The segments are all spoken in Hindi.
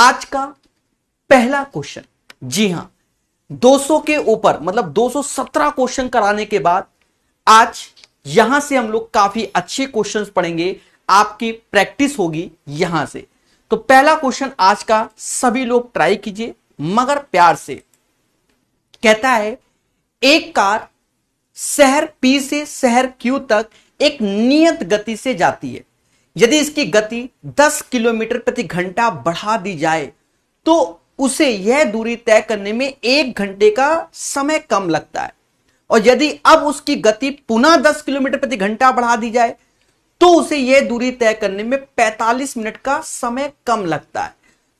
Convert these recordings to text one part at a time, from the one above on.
आज का पहला क्वेश्चन जी हां 200 के ऊपर मतलब 217 क्वेश्चन कराने के बाद आज यहां से हम लोग काफी अच्छे क्वेश्चन पढ़ेंगे आपकी प्रैक्टिस होगी यहां से तो पहला क्वेश्चन आज का सभी लोग ट्राई कीजिए मगर प्यार से कहता है एक कार शहर पी से शहर क्यू तक एक नियत गति से जाती है यदि इसकी गति 10 किलोमीटर प्रति घंटा बढ़ा दी जाए तो उसे यह दूरी तय करने में एक घंटे का समय कम लगता है और यदि अब उसकी गति पुनः 10 किलोमीटर प्रति घंटा बढ़ा दी जाए तो उसे यह दूरी तय करने में 45 मिनट का समय कम लगता है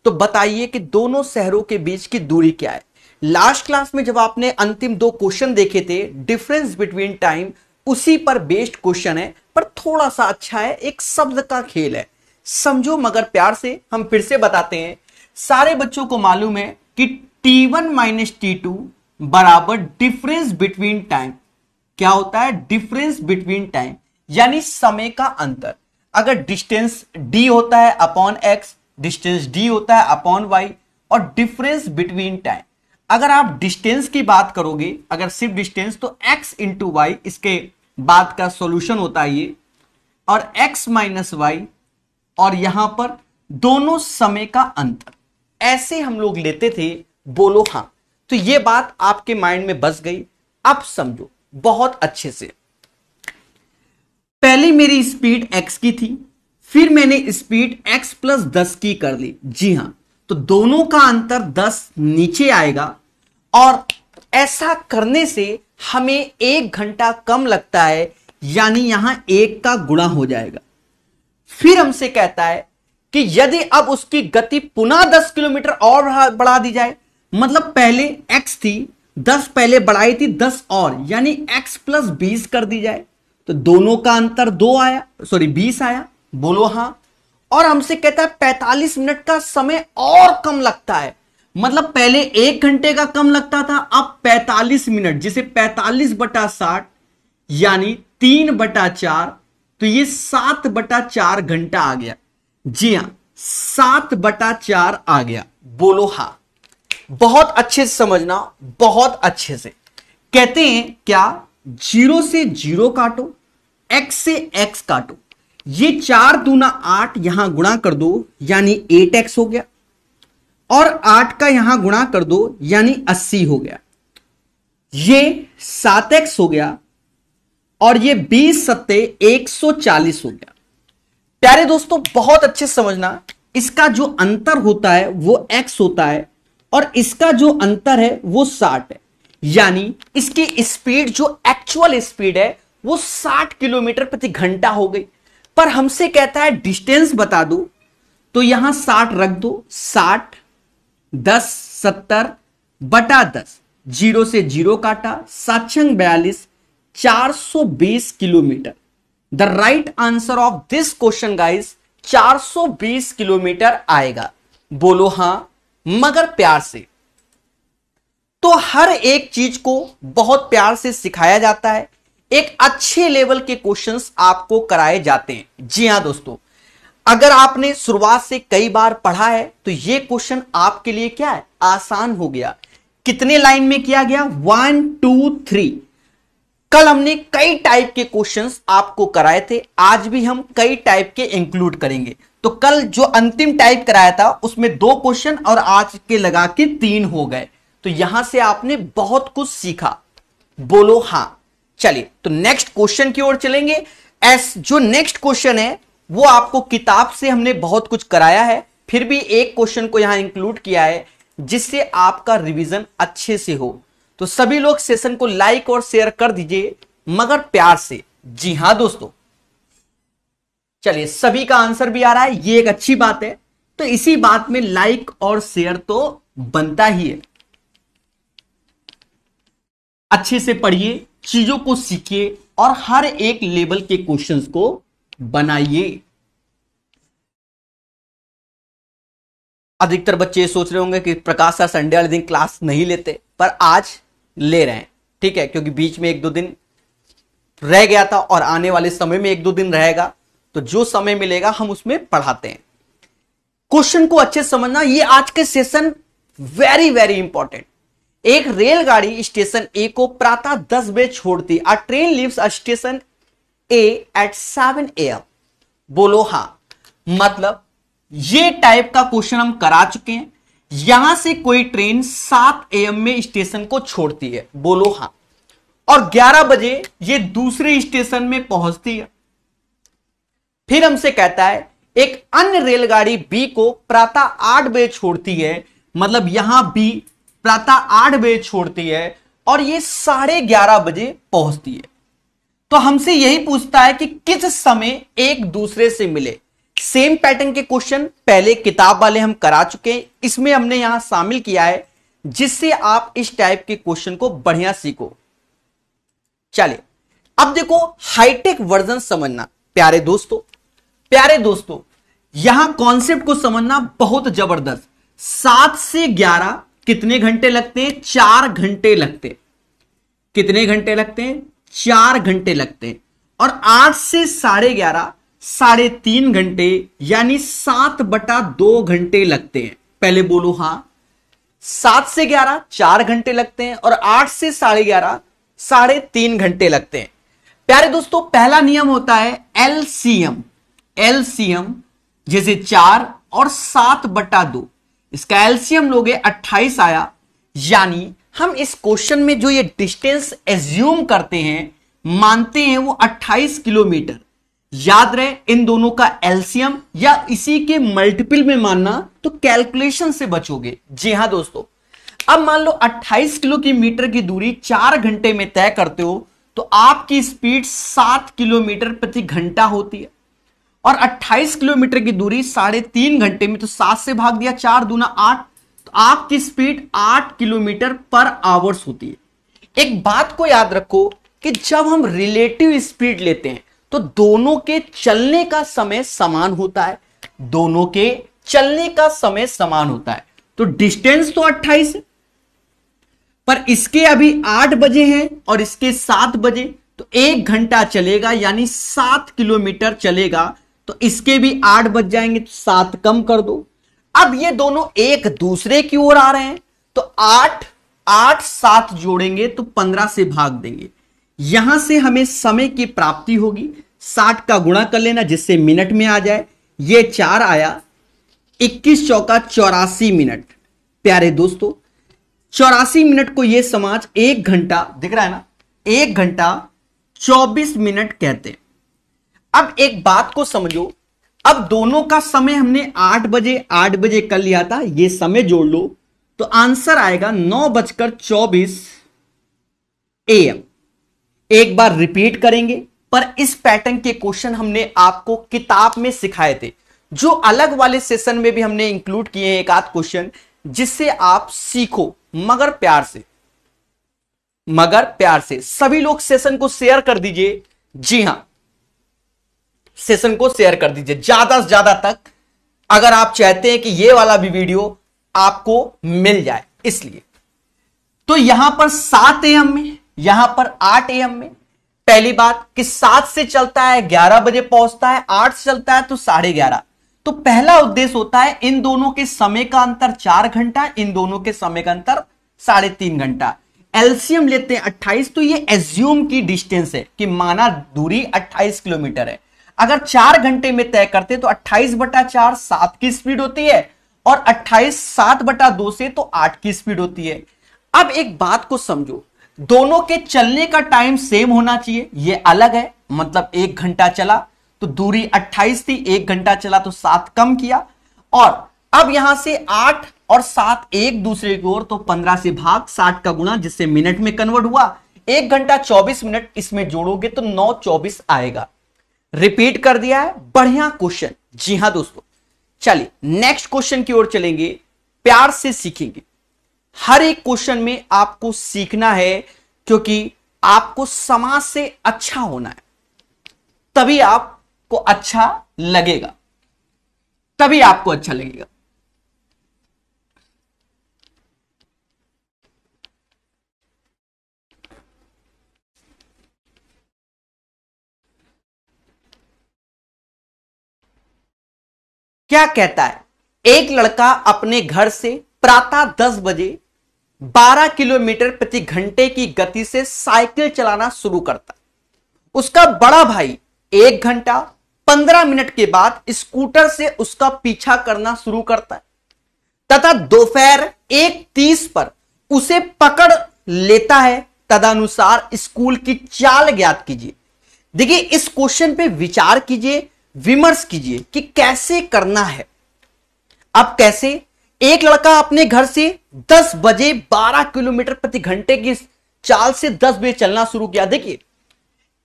तो बताइए कि दोनों शहरों के बीच की दूरी क्या है लास्ट क्लास में जब आपने अंतिम दो क्वेश्चन देखे थे डिफरेंस बिटवीन टाइम उसी पर बेस्ड क्वेश्चन है पर थोड़ा सा अच्छा है एक शब्द का खेल है समझो मगर प्यार से हम फिर से बताते हैं सारे बच्चों को मालूम है कि T one minus T two बराबर डिफरेंस बिटवीन टाइम क्या होता है डिफरेंस बिटवीन टाइम यानी समय का अंतर अगर डिस्टेंस डी होता है अपॉन एक्स डिस्टेंस डी होता है अपॉन वाई और डिफरेंस बिटवीन टाइम अगर आप डिस्टेंस की बात करोगे अगर सिर्फ डिस्टेंस तो एक्स इंटू वाई इसके बात का सॉल्यूशन होता है ये और x माइनस वाई और यहां पर दोनों समय का अंतर ऐसे हम लोग लेते थे बोलो हां तो ये बात आपके माइंड में बस गई अब समझो बहुत अच्छे से पहले मेरी स्पीड x की थी फिर मैंने स्पीड x प्लस दस की कर ली जी हां तो दोनों का अंतर 10 नीचे आएगा और ऐसा करने से हमें एक घंटा कम लगता है यानी यहां एक का गुणा हो जाएगा फिर हमसे कहता है कि यदि अब उसकी गति पुनः दस किलोमीटर और बढ़ा दी जाए मतलब पहले एक्स थी दस पहले बढ़ाई थी दस और यानी एक्स प्लस बीस कर दी जाए तो दोनों का अंतर दो आया सॉरी बीस आया बोलो हां और हमसे कहता है पैंतालीस मिनट का समय और कम लगता है मतलब पहले एक घंटे का कम लगता था अब 45 मिनट जिसे 45 बटा साठ यानी तीन बटा चार तो ये सात बटा चार घंटा आ गया जी हां सात बटा चार आ गया बोलो हा बहुत अच्छे से समझना बहुत अच्छे से कहते हैं क्या जीरो से जीरो काटो एक्स से एक्स काटो ये चार दूना आठ यहां गुणा कर दो यानी एट एक्स हो गया और आठ का यहां गुणा कर दो यानी अस्सी हो गया ये सात एक्स हो गया और ये बीस सत्ते एक सौ चालीस हो गया प्यारे दोस्तों बहुत अच्छे समझना इसका जो अंतर होता है वो एक्स होता है और इसका जो अंतर है वो साठ है यानी इसकी स्पीड जो एक्चुअल स्पीड है वो 60 किलोमीटर प्रति घंटा हो गई पर हमसे कहता है डिस्टेंस बता दो तो यहां 60 रख दो साठ दस सत्तर बटा दस जीरो से जीरो काटा साक्षंग बयालीस चार सौ बीस kilometre the right answer of this question guys बीस किलोमीटर आएगा बोलो हां मगर प्यार से तो हर एक चीज को बहुत प्यार से सिखाया जाता है एक अच्छे लेवल के क्वेश्चंस आपको कराए जाते हैं जी हां दोस्तों अगर आपने शुरुआत से कई बार पढ़ा है तो ये क्वेश्चन आपके लिए क्या है आसान हो गया कितने लाइन में किया गया वन टू थ्री कल हमने कई टाइप के क्वेश्चंस आपको कराए थे आज भी हम कई टाइप के इंक्लूड करेंगे तो कल जो अंतिम टाइप कराया था उसमें दो क्वेश्चन और आज के लगा के तीन हो गए तो यहां से आपने बहुत कुछ सीखा बोलो हां चलिए तो नेक्स्ट क्वेश्चन की ओर चलेंगे एस जो नेक्स्ट क्वेश्चन है वो आपको किताब से हमने बहुत कुछ कराया है फिर भी एक क्वेश्चन को यहां इंक्लूड किया है जिससे आपका रिवीजन अच्छे से हो तो सभी लोग सेशन को लाइक और शेयर कर दीजिए मगर प्यार से जी हां दोस्तों चलिए सभी का आंसर भी आ रहा है ये एक अच्छी बात है तो इसी बात में लाइक और शेयर तो बनता ही है अच्छे से पढ़िए चीजों को सीखिए और हर एक लेवल के क्वेश्चंस को बनाइए अधिकतर बच्चे सोच रहे होंगे कि प्रकाश सर संडे वाले दिन क्लास नहीं लेते पर आज ले रहे हैं ठीक है क्योंकि बीच में एक दो दिन रह गया था और आने वाले समय में एक दो दिन रहेगा तो जो समय मिलेगा हम उसमें पढ़ाते हैं क्वेश्चन को अच्छे समझना ये आज के सेशन वेरी वेरी इंपॉर्टेंट एक रेलगाड़ी स्टेशन ए को प्रातः दस बजे छोड़ती आ train leaves station A at seven A M बोलो हा मतलब ये टाइप का क्वेश्चन हम करा चुके हैं यहां से कोई ट्रेन सात ए में स्टेशन को छोड़ती है बोलो हा और ग्यारह बजे ये दूसरे स्टेशन में पहुंचती है फिर हमसे कहता है एक अन्य रेलगाड़ी बी को प्रातः आठ बजे छोड़ती है मतलब यहां बी प्रातः आठ बजे छोड़ती है और ये साढ़े ग्यारह बजे पहुंचती है तो हमसे यही पूछता है कि किस समय एक दूसरे से मिले सेम पैटर्न के क्वेश्चन पहले किताब वाले हम करा चुके हैं इसमें हमने यहां शामिल किया है जिससे आप इस टाइप के क्वेश्चन को बढ़िया सीखो चलिए अब देखो हाईटेक वर्जन समझना प्यारे दोस्तों प्यारे दोस्तों यहां कॉन्सेप्ट को समझना बहुत जबरदस्त सात से ग्यारह कितने घंटे लगते हैं चार घंटे लगते कितने घंटे लगते हैं चार घंटे लगते हैं और आठ से साढ़े ग्यारह साढ़े तीन घंटे यानी सात बटा दो घंटे लगते हैं पहले बोलो हां सात से ग्यारह चार घंटे लगते हैं और आठ से साढ़े ग्यारह साढ़े तीन घंटे लगते हैं प्यारे दोस्तों पहला नियम होता है एलसीएम एलसीएम जैसे चार और सात बटा दो इसका एलसीएम लोगे अट्ठाईस आया यानी हम इस क्वेश्चन में जो ये डिस्टेंस एज्यूम करते हैं मानते हैं वो 28 किलोमीटर याद रहे इन दोनों का एल्सियम या इसी के मल्टीपल में मानना तो कैलकुलेशन से बचोगे जी हाँ दोस्तों अब मान लो 28 किलोमीटर की दूरी चार घंटे में तय करते हो तो आपकी स्पीड सात किलोमीटर प्रति घंटा होती है और 28 किलोमीटर की दूरी साढ़े तीन घंटे में तो सात से भाग दिया चार दूना आठ तो आपकी स्पीड 8 किलोमीटर पर आवर्स होती है एक बात को याद रखो कि जब हम रिलेटिव स्पीड लेते हैं तो दोनों के चलने का समय समान होता है दोनों के चलने का समय समान होता है तो डिस्टेंस तो 28 है पर इसके अभी 8 बजे हैं और इसके 7 बजे तो एक घंटा चलेगा यानी 7 किलोमीटर चलेगा तो इसके भी 8 बज जाएंगे तो सात कम कर दो अब ये दोनों एक दूसरे की ओर आ रहे हैं तो आठ आठ सात जोड़ेंगे तो पंद्रह से भाग देंगे यहां से हमें समय की प्राप्ति होगी साठ का गुणा कर लेना जिससे मिनट में आ जाए ये चार आया इक्कीस चौका चौरासी मिनट प्यारे दोस्तों चौरासी मिनट को यह समाज एक घंटा दिख रहा है ना एक घंटा चौबीस मिनट कहते हैं अब एक बात को समझो अब दोनों का समय हमने आठ बजे आठ बजे कर लिया था ये समय जोड़ लो तो आंसर आएगा नौ बजकर चौबीस ए एम एक बार रिपीट करेंगे पर इस पैटर्न के क्वेश्चन हमने आपको किताब में सिखाए थे जो अलग वाले सेशन में भी हमने इंक्लूड किए हैं एक आध क्वेश्चन जिससे आप सीखो मगर प्यार से मगर प्यार से सभी लोग सेशन को शेयर कर दीजिए जी हां सेशन को शेयर कर दीजिए ज्यादा से ज्यादा तक अगर आप चाहते हैं कि ये वाला भी वीडियो आपको मिल जाए इसलिए तो यहां पर सात एम में यहां पर आठ एम में पहली बात कि सात से चलता है ग्यारह बजे पहुंचता है आठ से चलता है तो साढ़े ग्यारह तो पहला उद्देश्य होता है इन दोनों के समय का अंतर चार घंटा इन दोनों के समय का अंतर साढ़े तीन घंटा एलसीएम लेते हैं 28 तो ये एज्यूम की डिस्टेंस है कि माना दूरी 28 किलोमीटर है अगर चार घंटे में तय करते तो अट्ठाईस बटा चार सात की स्पीड होती है और अट्ठाईस सात बटा दो से तो आठ की स्पीड होती है अब एक बात को समझो दोनों के चलने का टाइम सेम होना चाहिए यह अलग है मतलब एक घंटा चला तो दूरी 28 थी एक घंटा चला तो सात कम किया और अब यहां से आठ और सात एक दूसरे की ओर तो पंद्रह से भाग साठ का गुणा जिससे मिनट में कन्वर्ट हुआ एक घंटा चौबीस मिनट इसमें जोड़ोगे तो नौ चौबीस आएगा रिपीट कर दिया है बढ़िया क्वेश्चन जी हां दोस्तों चलिए नेक्स्ट क्वेश्चन की ओर चलेंगे प्यार से सीखेंगे हर एक क्वेश्चन में आपको सीखना है क्योंकि आपको समाज से अच्छा होना है तभी आपको अच्छा लगेगा तभी आपको अच्छा लगेगा क्या कहता है एक लड़का अपने घर से प्रातः दस बजे 12 किलोमीटर प्रति घंटे की गति से साइकिल चलाना शुरू करता उसका बड़ा भाई एक घंटा 15 मिनट के बाद स्कूटर से उसका पीछा करना शुरू करता है तथा दोपहर एक तीस पर उसे पकड़ लेता है तदनुसार स्कूल की चाल ज्ञात कीजिए देखिए इस क्वेश्चन पे विचार कीजिए विमर्श कीजिए कि कैसे करना है अब कैसे एक लड़का अपने घर से 10 बजे 12 किलोमीटर प्रति घंटे की चाल से 10 बजे चलना शुरू किया देखिए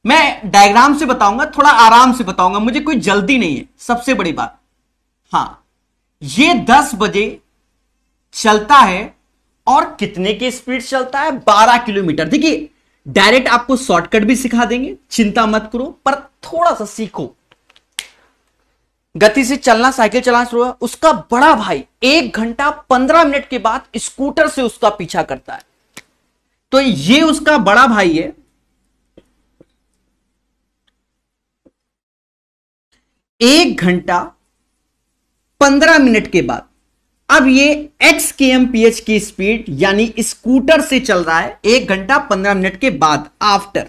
मैं डायग्राम से बताऊंगा थोड़ा आराम से बताऊंगा मुझे कोई जल्दी नहीं है सबसे बड़ी बात हां ये 10 बजे चलता है और कितने की स्पीड चलता है 12 किलोमीटर देखिए डायरेक्ट आपको शॉर्टकट भी सिखा देंगे चिंता मत करो पर थोड़ा सा सीखो गति से चलना साइकिल चलाना शुरू हुआ उसका बड़ा भाई एक घंटा पंद्रह मिनट के बाद स्कूटर से उसका पीछा करता है तो ये उसका बड़ा भाई है एक घंटा पंद्रह मिनट के बाद अब ये X K M P H की स्पीड यानी स्कूटर से चल रहा है एक घंटा पंद्रह मिनट के बाद आफ्टर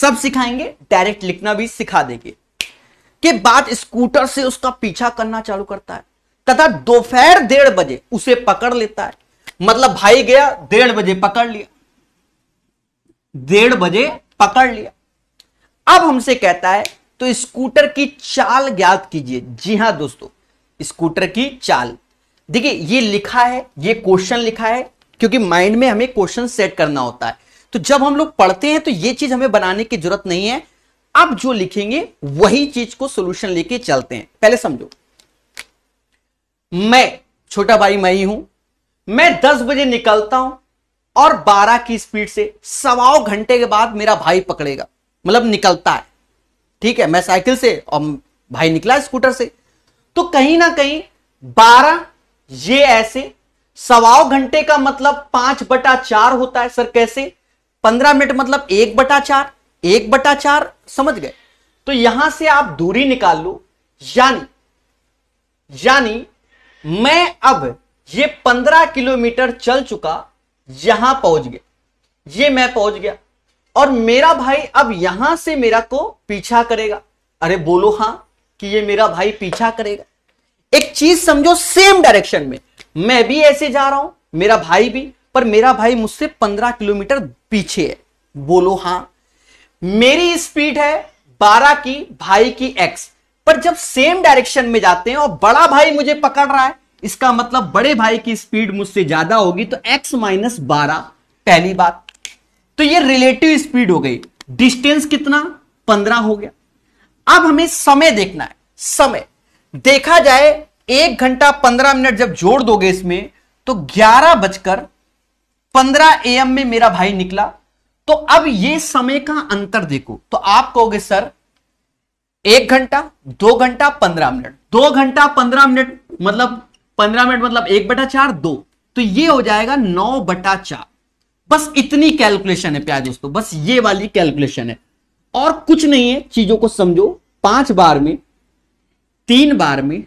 सब सिखाएंगे डायरेक्ट लिखना भी सिखा देंगे के बाद स्कूटर से उसका पीछा करना चालू करता है तथा दोपहर डेढ़ बजे उसे पकड़ लेता है मतलब भाई गया डेढ़ बजे पकड़ लिया डेढ़ बजे पकड़ लिया अब हमसे कहता है तो स्कूटर की चाल ज्ञात कीजिए जी हां दोस्तों स्कूटर की चाल देखिए ये लिखा है ये क्वेश्चन लिखा है क्योंकि माइंड में हमें क्वेश्चन सेट करना होता है तो जब हम लोग पढ़ते हैं तो ये चीज हमें बनाने की जरूरत नहीं है अब जो लिखेंगे वही चीज को सोल्यूशन लेके चलते हैं पहले समझो मैं छोटा भाई मैं ही हूं मैं दस बजे निकलता हूं और बारह की स्पीड से सवाओ घंटे के बाद मेरा भाई पकड़ेगा मतलब निकलता है ठीक है मैं साइकिल से और भाई निकला स्कूटर से तो कहीं ना कहीं बारह ये ऐसे सवाओ घंटे का मतलब पांच बटा चार होता है सर कैसे पंद्रह मिनट मतलब एक बटा चार एक बटा चार समझ गए तो यहां से आप दूरी निकाल लो यानी यानी मैं अब ये पंद्रह किलोमीटर चल चुका यहां पहुंच गया ये मैं पहुंच गया और मेरा भाई अब यहां से मेरा को पीछा करेगा अरे बोलो हां कि ये मेरा भाई पीछा करेगा एक चीज समझो सेम डायरेक्शन में मैं भी ऐसे जा रहा हूं मेरा भाई भी पर मेरा भाई मुझसे पंद्रह किलोमीटर पीछे है बोलो हां मेरी स्पीड है बारह की भाई की एक्स पर जब सेम डायरेक्शन में जाते हैं और बड़ा भाई मुझे पकड़ रहा है इसका मतलब बड़े भाई की स्पीड मुझसे ज्यादा होगी तो एक्स माइनस बारह पहली बात तो ये रिलेटिव स्पीड हो गई डिस्टेंस कितना पंद्रह हो गया अब हमें समय देखना है समय देखा जाए एक घंटा पंद्रह मिनट जब जोड़ दोगे इसमें तो ग्यारह बजकर पंद्रह एम में मेरा भाई निकला तो अब ये समय का अंतर देखो तो आप कहोगे सर एक घंटा दो घंटा पंद्रह मिनट दो घंटा पंद्रह मिनट मतलब पंद्रह मिनट मतलब एक बटा चार दो तो ये हो जाएगा नौ बटा चार बस इतनी कैलकुलेशन है प्यार दोस्तों बस ये वाली कैलकुलेशन है और कुछ नहीं है चीजों को समझो पांच बार में तीन बार में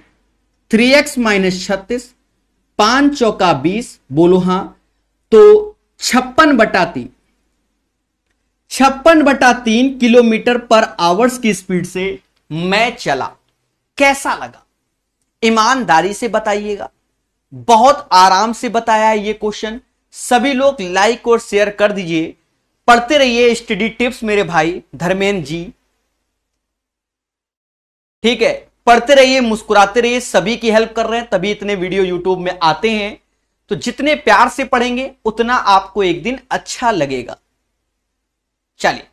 थ्री एक्स माइनस छत्तीस पांच चौका बीस बोलो हां तो छप्पन बटा तीन छप्पन बटा तीन किलोमीटर पर आवर्स की स्पीड से मैं चला कैसा लगा ईमानदारी से बताइएगा बहुत आराम से बताया ये क्वेश्चन सभी लोग लाइक और शेयर कर दीजिए पढ़ते रहिए स्टडी टिप्स मेरे भाई धर्मेंद्र जी ठीक है पढ़ते रहिए मुस्कुराते रहिए सभी की हेल्प कर रहे हैं तभी इतने वीडियो यूट्यूब में आते हैं तो जितने प्यार से पढ़ेंगे उतना आपको एक दिन अच्छा लगेगा चलिए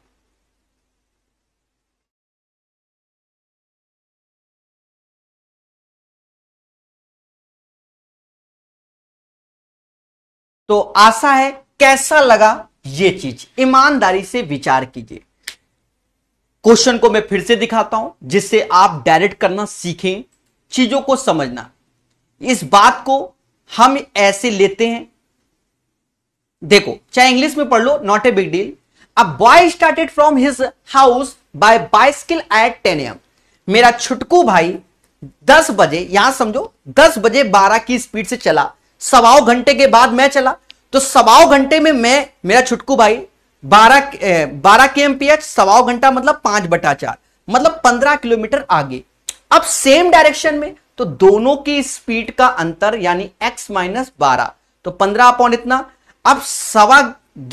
तो आशा है कैसा लगा ये चीज ईमानदारी से विचार कीजिए क्वेश्चन को मैं फिर से दिखाता हूं जिससे आप डायरेक्ट करना सीखें चीजों को समझना इस बात को हम ऐसे लेते हैं देखो चाहे इंग्लिश में पढ़ लो not a big deal A boy started from his house by bicycle at 10 a.m. मेरा छुटकू भाई 10 बजे यहां समझो 10 बजे 12 की स्पीड से चला सवाओ घंटे के बाद मैं चला तो सवाओ घंटे में मैं मेरा छुटकू भाई 12 12 के एम पी एच सवाओ घंटा मतलब पांच बटा चार मतलब 15 किलोमीटर आगे अब सेम डायरेक्शन में तो दोनों की स्पीड का अंतर यानी x माइनस बारह तो 15 अपॉन इतना अब सवा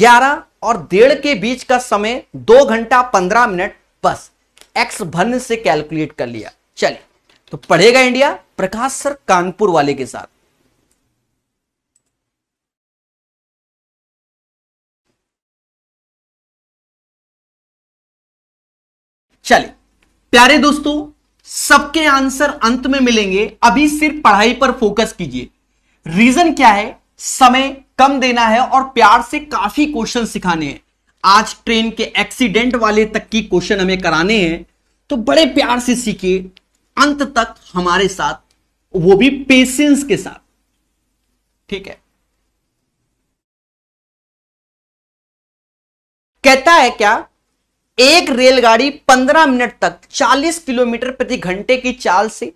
ग्यारह और डेढ़ के बीच का समय दो घंटा पंद्रह मिनट बस एक्स भन से कैलकुलेट कर लिया चलिए तो पढ़ेगा इंडिया प्रकाश सर कानपुर वाले के साथ चलिए प्यारे दोस्तों सबके आंसर अंत में मिलेंगे अभी सिर्फ पढ़ाई पर फोकस कीजिए रीजन क्या है समय कम देना है और प्यार से काफी क्वेश्चन सिखाने हैं आज ट्रेन के एक्सीडेंट वाले तक की क्वेश्चन हमें कराने हैं तो बड़े प्यार से सीखिए अंत तक हमारे साथ वो भी पेशेंस के साथ ठीक है कहता है क्या एक रेलगाड़ी 15 मिनट तक 40 किलोमीटर प्रति घंटे की चाल से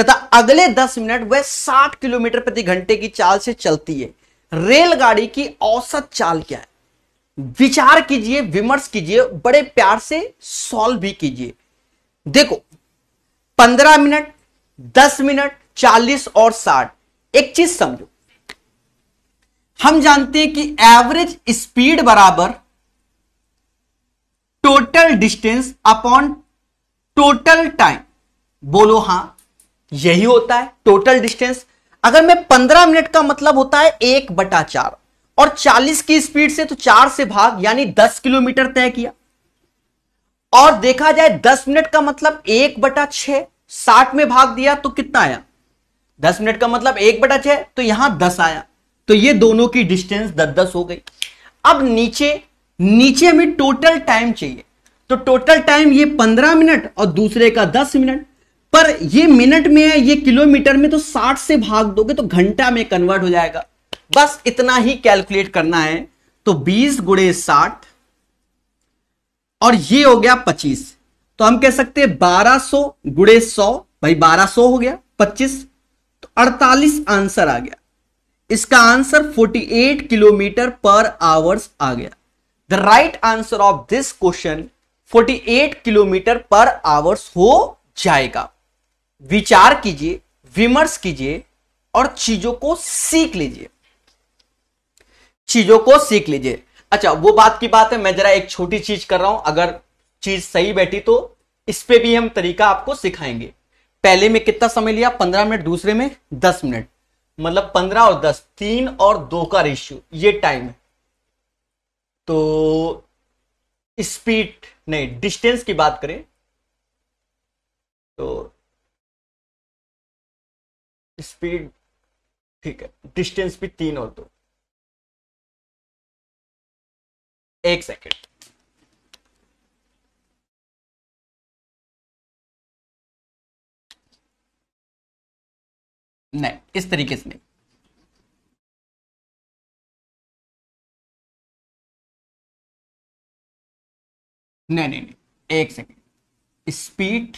तथा अगले 10 मिनट वह 60 किलोमीटर प्रति घंटे की चाल से चलती है रेलगाड़ी की औसत चाल क्या है विचार कीजिए विमर्श कीजिए बड़े प्यार से सॉल्व भी कीजिए देखो पंद्रह मिनट दस मिनट चालीस और साठ एक चीज समझो हम जानते हैं कि एवरेज स्पीड बराबर total distance upon total time बोलो हां यही होता है टोटल डिस्टेंस अगर मैं पंद्रह मिनट का मतलब होता है एक बटा चार और चालीस की स्पीड से तो चार से भाग यानी दस किलोमीटर तय किया और देखा जाए दस मिनट का मतलब एक बटा छ साठ में भाग दिया तो कितना आया दस मिनट का मतलब एक बटा छह तो यहां दस आया तो ये दोनों की डिस्टेंस दस दस हो गई अब नीचे नीचे में टोटल टाइम चाहिए तो टोटल टाइम ये पंद्रह मिनट और दूसरे का दस मिनट पर ये मिनट में ये किलोमीटर में तो 60 से भाग दोगे तो घंटा में कन्वर्ट हो जाएगा बस इतना ही कैलकुलेट करना है तो 20 गुड़े साठ और ये हो गया 25 तो हम कह सकते हैं 1200 गुड़े सौ भाई 1200 हो गया 25 तो 48 आंसर आ गया इसका आंसर 48 किलोमीटर पर आवर्स आ गया the right answer of this question 48 kilometre per hours हो जाएगा विचार कीजिए विमर्श कीजिए और चीजों को सीख लीजिए चीजों को सीख लीजिए अच्छा वो बात की बात है मैं जरा एक छोटी चीज कर रहा हूं अगर चीज सही बैठी तो इस पे भी हम तरीका आपको सिखाएंगे पहले में कितना समय लिया पंद्रह मिनट दूसरे में दस मिनट मतलब पंद्रह और दस तीन और दो का रेशियो ये टाइम है तो स्पीड नहीं डिस्टेंस की बात करें तो स्पीड ठीक है डिस्टेंस भी तीन और दो एक सेकेंड नहीं इस तरीके से नहीं नहीं नहीं नहीं एक सेकेंड स्पीड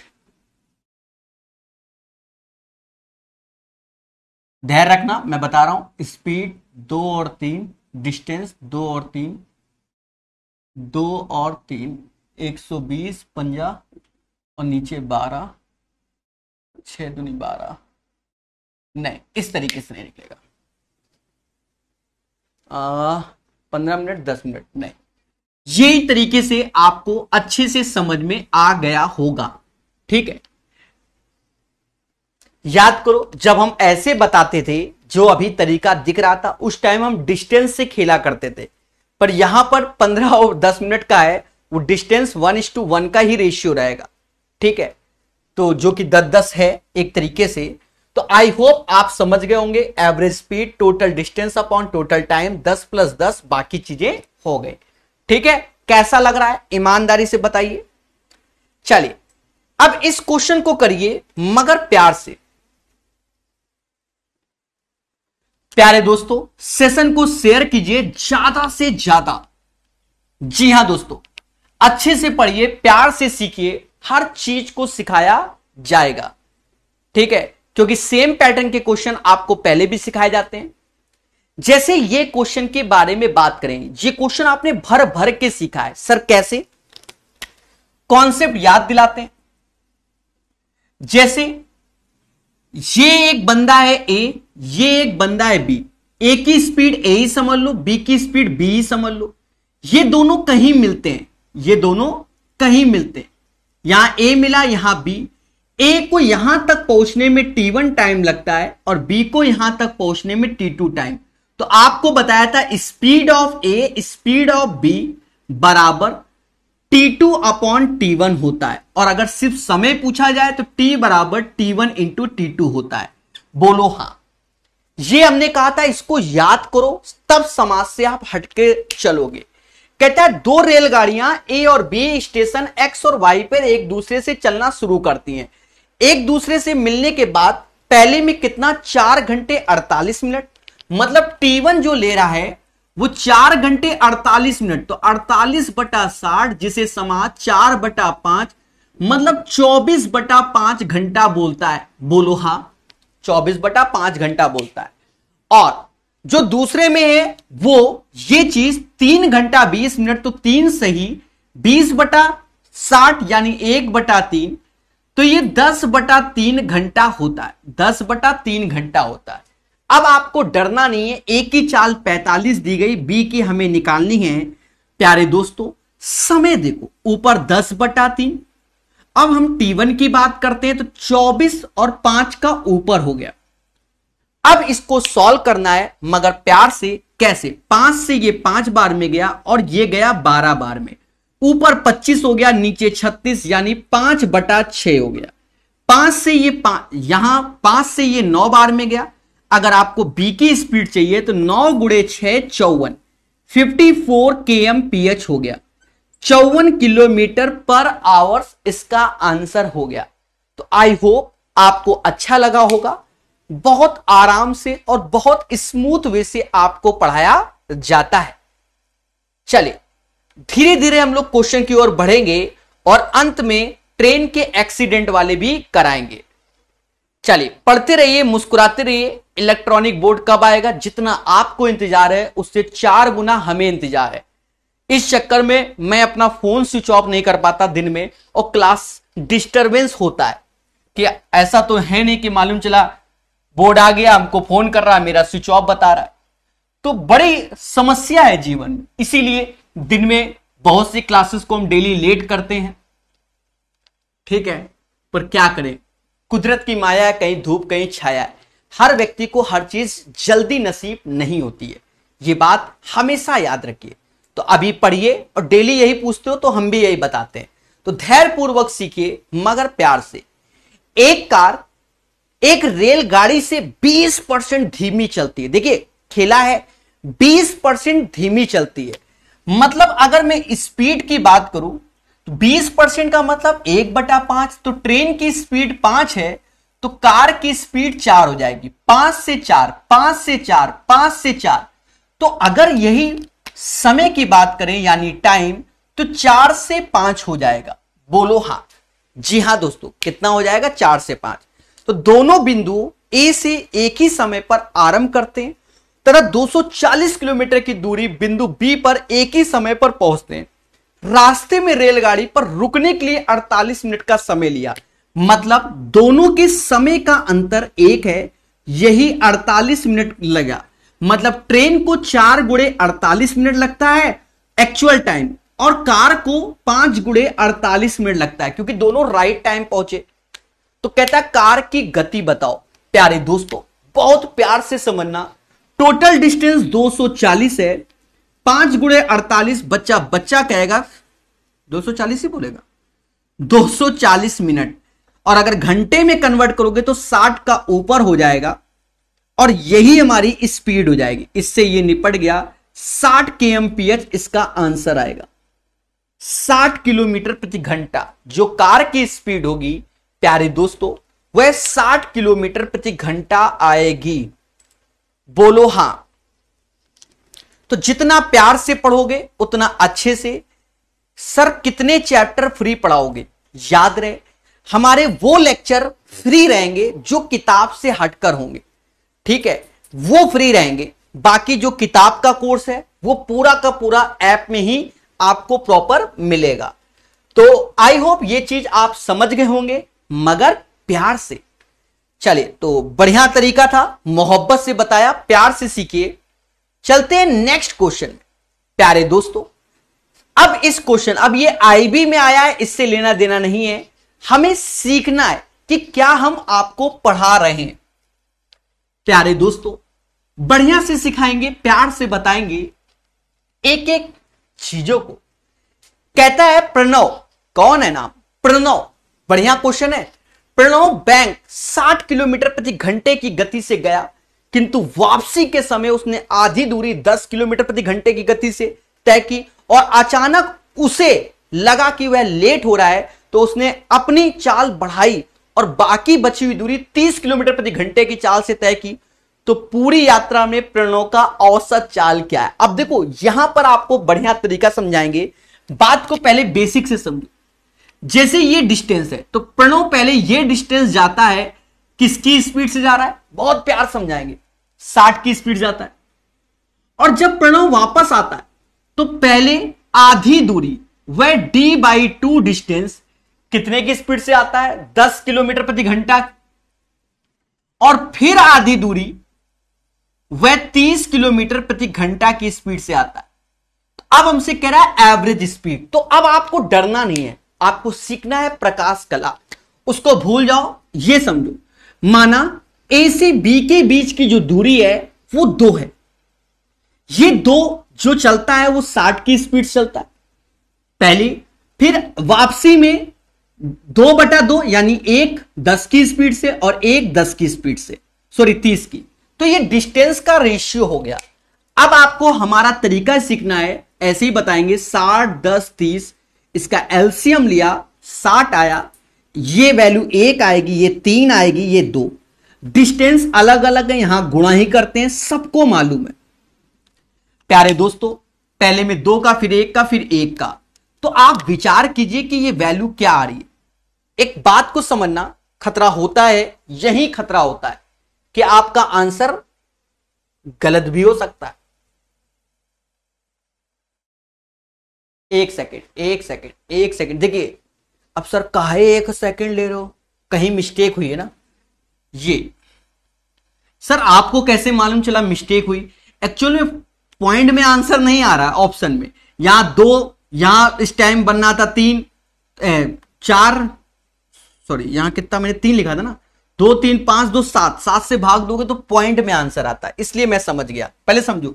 धैर्य रखना मैं बता रहा हूं स्पीड दो और तीन डिस्टेंस दो और तीन दो और तीन एक सौ बीस पंजा और नीचे बारह छह दुनी बारह नहीं इस तरीके से नहीं निकलेगा पंद्रह मिनट दस मिनट नहीं ये तरीके से आपको अच्छे से समझ में आ गया होगा ठीक है याद करो जब हम ऐसे बताते थे जो अभी तरीका दिख रहा था उस टाइम हम डिस्टेंस से खेला करते थे पर यहां पर पंद्रह और दस मिनट का है वो distance one is to one का ही रेशियो रहेगा ठीक है तो जो कि दस दस है एक तरीके से तो आई होप आप समझ गए होंगे average speed total distance upon total time दस प्लस दस बाकी चीजें हो गई ठीक है कैसा लग रहा है ईमानदारी से बताइए चलिए अब इस क्वेश्चन को करिए मगर प्यार से प्यारे दोस्तों सेशन को शेयर कीजिए ज्यादा से ज्यादा जी हां दोस्तों अच्छे से पढ़िए प्यार से सीखिए हर चीज को सिखाया जाएगा ठीक है क्योंकि सेम पैटर्न के क्वेश्चन आपको पहले भी सिखाए जाते हैं जैसे ये क्वेश्चन के बारे में बात करें ये क्वेश्चन आपने भर भर के सीखा है सर कैसे कॉन्सेप्ट याद दिलाते हैं जैसे ये एक बंदा है ए ये एक बंदा है बी ए की स्पीड ए ही समझ लो बी की स्पीड बी ही समझ लो ये दोनों कहीं मिलते हैं ये दोनों कहीं मिलते हैं यहां ए मिला यहां बी ए को यहां तक पहुंचने में टी वन टाइम लगता है और बी को यहां तक पहुंचने में टी टू टाइम तो आपको बताया था speed of A speed of B बराबर T two upon T one होता है और अगर सिर्फ समय पूछा जाए तो टी बराबर T one into T two होता है बोलो हाँ ये हमने कहा था इसको याद करो तब समाज से आप हटके चलोगे कहता है दो रेलगाड़ियां ए और बी स्टेशन एक्स और वाई पर एक दूसरे से चलना शुरू करती हैं एक दूसरे से मिलने के बाद पहले में कितना चार घंटे अड़तालीस मिनट मतलब टी वन जो ले रहा है वो चार घंटे अड़तालीस मिनट तो अड़तालीस बटा साठ जिसे समाज चार बटा पांच मतलब चौबीस बटा पांच घंटा बोलता है बोलो हा चौबीस बटा पांच घंटा बोलता है और जो दूसरे में है वो ये चीज तीन घंटा बीस मिनट तो तीन सही बीस बटा साठ यानी एक बटा तीन तो ये दस बटा तीन घंटा होता है दस बटा तीन घंटा होता है अब आपको डरना नहीं है ए की चाल 45 दी गई बी की हमें निकालनी है प्यारे दोस्तों समय देखो ऊपर 10 बटा तीन अब हम T1 की बात करते हैं तो 24 और 5 का ऊपर हो गया अब इसको सॉल्व करना है मगर प्यार से कैसे पांच से ये पांच बार में गया और ये गया बारह बार में ऊपर 25 हो गया नीचे 36 यानी पांच बटा छ हो गया पांच से ये यहां पांच से ये नौ बार में गया अगर आपको बी की स्पीड चाहिए तो नौ गुड़े छह चौवन fifty four K M P H हो गया चौवन किलोमीटर पर आवर्स इसका आंसर हो गया तो आई होप आपको अच्छा लगा होगा बहुत आराम से और बहुत स्मूथ वे से आपको पढ़ाया जाता है चलिए धीरे धीरे हम लोग क्वेश्चन की ओर बढ़ेंगे और अंत में ट्रेन के एक्सीडेंट वाले भी कराएंगे चलिए पढ़ते रहिए मुस्कुराते रहिए इलेक्ट्रॉनिक बोर्ड कब आएगा जितना आपको इंतजार है उससे चार गुना हमें इंतजार है इस चक्कर में मैं अपना फोन स्विच ऑफ नहीं कर पाता दिन में और क्लास डिस्टरबेंस होता है कि ऐसा तो है नहीं कि मालूम चला बोर्ड आ गया हमको फोन कर रहा है मेरा स्विच ऑफ बता रहा है तो बड़ी समस्या है जीवन में इसीलिए दिन में बहुत सी क्लासेस को हम डेली लेट करते हैं ठीक है पर क्या करें कुदरत की माया कहीं धूप कहीं छाया है हर व्यक्ति को हर चीज जल्दी नसीब नहीं होती है ये बात हमेशा याद रखिए तो अभी पढ़िए और डेली यही पूछते हो तो हम भी यही बताते हैं तो धैर्य पूर्वक सीखिए मगर प्यार से एक कार एक रेलगाड़ी से 20 परसेंट धीमी चलती है देखिए खेला है 20 परसेंट धीमी चलती है मतलब अगर मैं स्पीड की बात करूं बीस परसेंट का मतलब एक बटा पांच तो ट्रेन की स्पीड पांच है तो कार की स्पीड चार हो जाएगी पांच से चार पांच से चार पांच से चार तो अगर यही समय की बात करें यानी टाइम तो चार से पांच हो जाएगा बोलो हाँ जी हाँ दोस्तों कितना हो जाएगा चार से पांच तो दोनों बिंदु ए से एक ही समय पर आरंभ करते हैं तरह 240 किलोमीटर की दूरी बिंदु बी पर एक ही समय पर पहुंचते हैं रास्ते में रेलगाड़ी पर रुकने के लिए 48 मिनट का समय लिया मतलब दोनों के समय का अंतर एक है यही 48 मिनट लगा मतलब ट्रेन को चार गुड़े अड़तालीस मिनट लगता है एक्चुअल टाइम और कार को पांच गुड़े अड़तालीस मिनट लगता है क्योंकि दोनों राइट टाइम पहुंचे तो कहता है कार की गति बताओ प्यारे दोस्तों बहुत प्यार से समझना टोटल डिस्टेंस 240 है पांच गुड़े अड़तालीस बच्चा बच्चा कहेगा 240 ही बोलेगा 240 मिनट और अगर घंटे में कन्वर्ट करोगे तो 60 का ऊपर हो जाएगा और यही हमारी स्पीड हो जाएगी इससे ये निपट गया 60 के एम इसका आंसर आएगा 60 किलोमीटर प्रति घंटा जो कार की स्पीड होगी प्यारे दोस्तों वह 60 किलोमीटर प्रति घंटा आएगी बोलो हां तो जितना प्यार से पढ़ोगे उतना अच्छे से सर कितने चैप्टर फ्री पढ़ाओगे याद रहे हमारे वो लेक्चर फ्री रहेंगे जो किताब से हटकर होंगे ठीक है वो फ्री रहेंगे बाकी जो किताब का कोर्स है वो पूरा का पूरा ऐप में ही आपको प्रॉपर मिलेगा तो आई होप ये चीज आप समझ गए होंगे मगर प्यार से चलिए तो बढ़िया तरीका था मोहब्बत से बताया प्यार से सीखिए चलते हैं नेक्स्ट क्वेश्चन प्यारे दोस्तों अब इस क्वेश्चन अब ये आईबी में आया है इससे लेना देना नहीं है हमें सीखना है कि क्या हम आपको पढ़ा रहे हैं प्यारे दोस्तों बढ़िया से सिखाएंगे प्यार से बताएंगे एक एक चीजों को कहता है प्रणव कौन है नाम प्रणव बढ़िया क्वेश्चन है प्रणव बैंक 60 किलोमीटर प्रति घंटे की गति से गया किंतु वापसी के समय उसने आधी दूरी 10 किलोमीटर प्रति घंटे की गति से तय की और अचानक उसे लगा कि वह लेट हो रहा है तो उसने अपनी चाल बढ़ाई और बाकी बची हुई दूरी 30 किलोमीटर प्रति घंटे की चाल से तय की तो पूरी यात्रा में प्रणव का औसत चाल क्या है अब देखो यहां पर आपको बढ़िया तरीका समझाएंगे बात को पहले बेसिक से समझो जैसे ये डिस्टेंस है तो प्रणव पहले ये डिस्टेंस जाता है किसकी स्पीड से जा रहा है बहुत प्यार समझाएंगे साठ की स्पीड जाता है और जब प्रणव वापस आता है तो पहले आधी दूरी वह d बाई टू डिस्टेंस कितने की स्पीड से आता है 10 किलोमीटर प्रति घंटा और फिर आधी दूरी वह 30 किलोमीटर प्रति घंटा की स्पीड से आता है तो अब हमसे कह रहा है एवरेज स्पीड तो अब आपको डरना नहीं है आपको सीखना है प्रकाश कला उसको भूल जाओ ये समझो माना ए से बी के बीच की जो दूरी है वो दो है ये दो जो चलता है वो साठ की स्पीड चलता है पहली फिर वापसी में दो बटा दो यानी एक दस की स्पीड से और एक दस की स्पीड से सॉरी तीस की तो ये डिस्टेंस का रेशियो हो गया अब आपको हमारा तरीका सीखना है ऐसे ही बताएंगे साठ दस तीस इसका एल्सियम लिया साठ आया ये वैल्यू एक आएगी ये तीन आएगी ये दो डिस्टेंस अलग अलग है यहां गुणा ही करते हैं सबको मालूम है प्यारे दोस्तों पहले में दो का फिर एक का फिर एक का तो आप विचार कीजिए कि ये वैल्यू क्या आ रही है एक बात को समझना खतरा होता है यही खतरा होता है कि आपका आंसर गलत भी हो सकता है एक सेकेंड एक सेकेंड एक सेकेंड देखिए अब सर कहा एक सेकंड ले रहे हो कहीं मिस्टेक हुई है ना ये सर आपको कैसे मालूम चला मिस्टेक हुई एक्चुअल में पॉइंट में आंसर नहीं आ रहा ऑप्शन में यहां दो यहां इस टाइम बनना था तीन ए, चार सॉरी यहां कितना मैंने तीन लिखा था ना दो तीन पांच दो सात सात से भाग दोगे तो पॉइंट में आंसर आता है इसलिए मैं समझ गया पहले समझू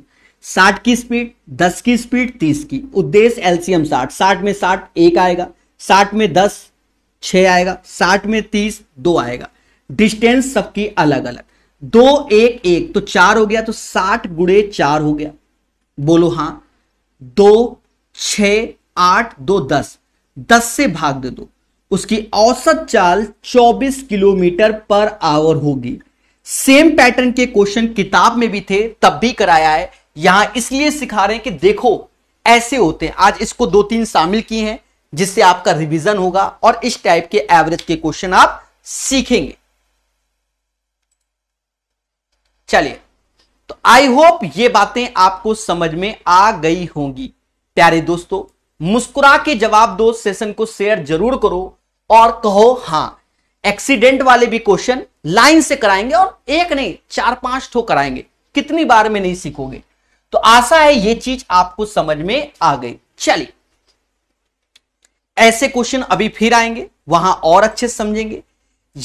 साठ की स्पीड दस की स्पीड तीस की उद्देश्य एलसीएम साठ साठ में साठ एक आएगा साठ में दस छह आएगा साठ में तीस दो आएगा डिस्टेंस सबकी अलग अलग दो एक एक तो चार हो गया तो साठ गुड़े चार हो गया बोलो हां दो छ आठ दो दस दस से भाग दे दो उसकी औसत चाल 24 किलोमीटर पर आवर होगी सेम पैटर्न के क्वेश्चन किताब में भी थे तब भी कराया है यहां इसलिए सिखा रहे हैं कि देखो ऐसे होते हैं आज इसको दो तीन शामिल किए हैं जिससे आपका रिवीजन होगा और इस टाइप के एवरेज के क्वेश्चन आप सीखेंगे चलिए तो आई होप ये बातें आपको समझ में आ गई होंगी प्यारे दोस्तों मुस्कुरा के जवाब दो सेशन को शेयर जरूर करो और कहो हां एक्सीडेंट वाले भी क्वेश्चन लाइन से कराएंगे और एक नहीं चार पांच ठो कराएंगे कितनी बार में नहीं सीखोगे तो आशा है ये चीज आपको समझ में आ गई चलिए ऐसे क्वेश्चन अभी फिर आएंगे वहां और अच्छे से समझेंगे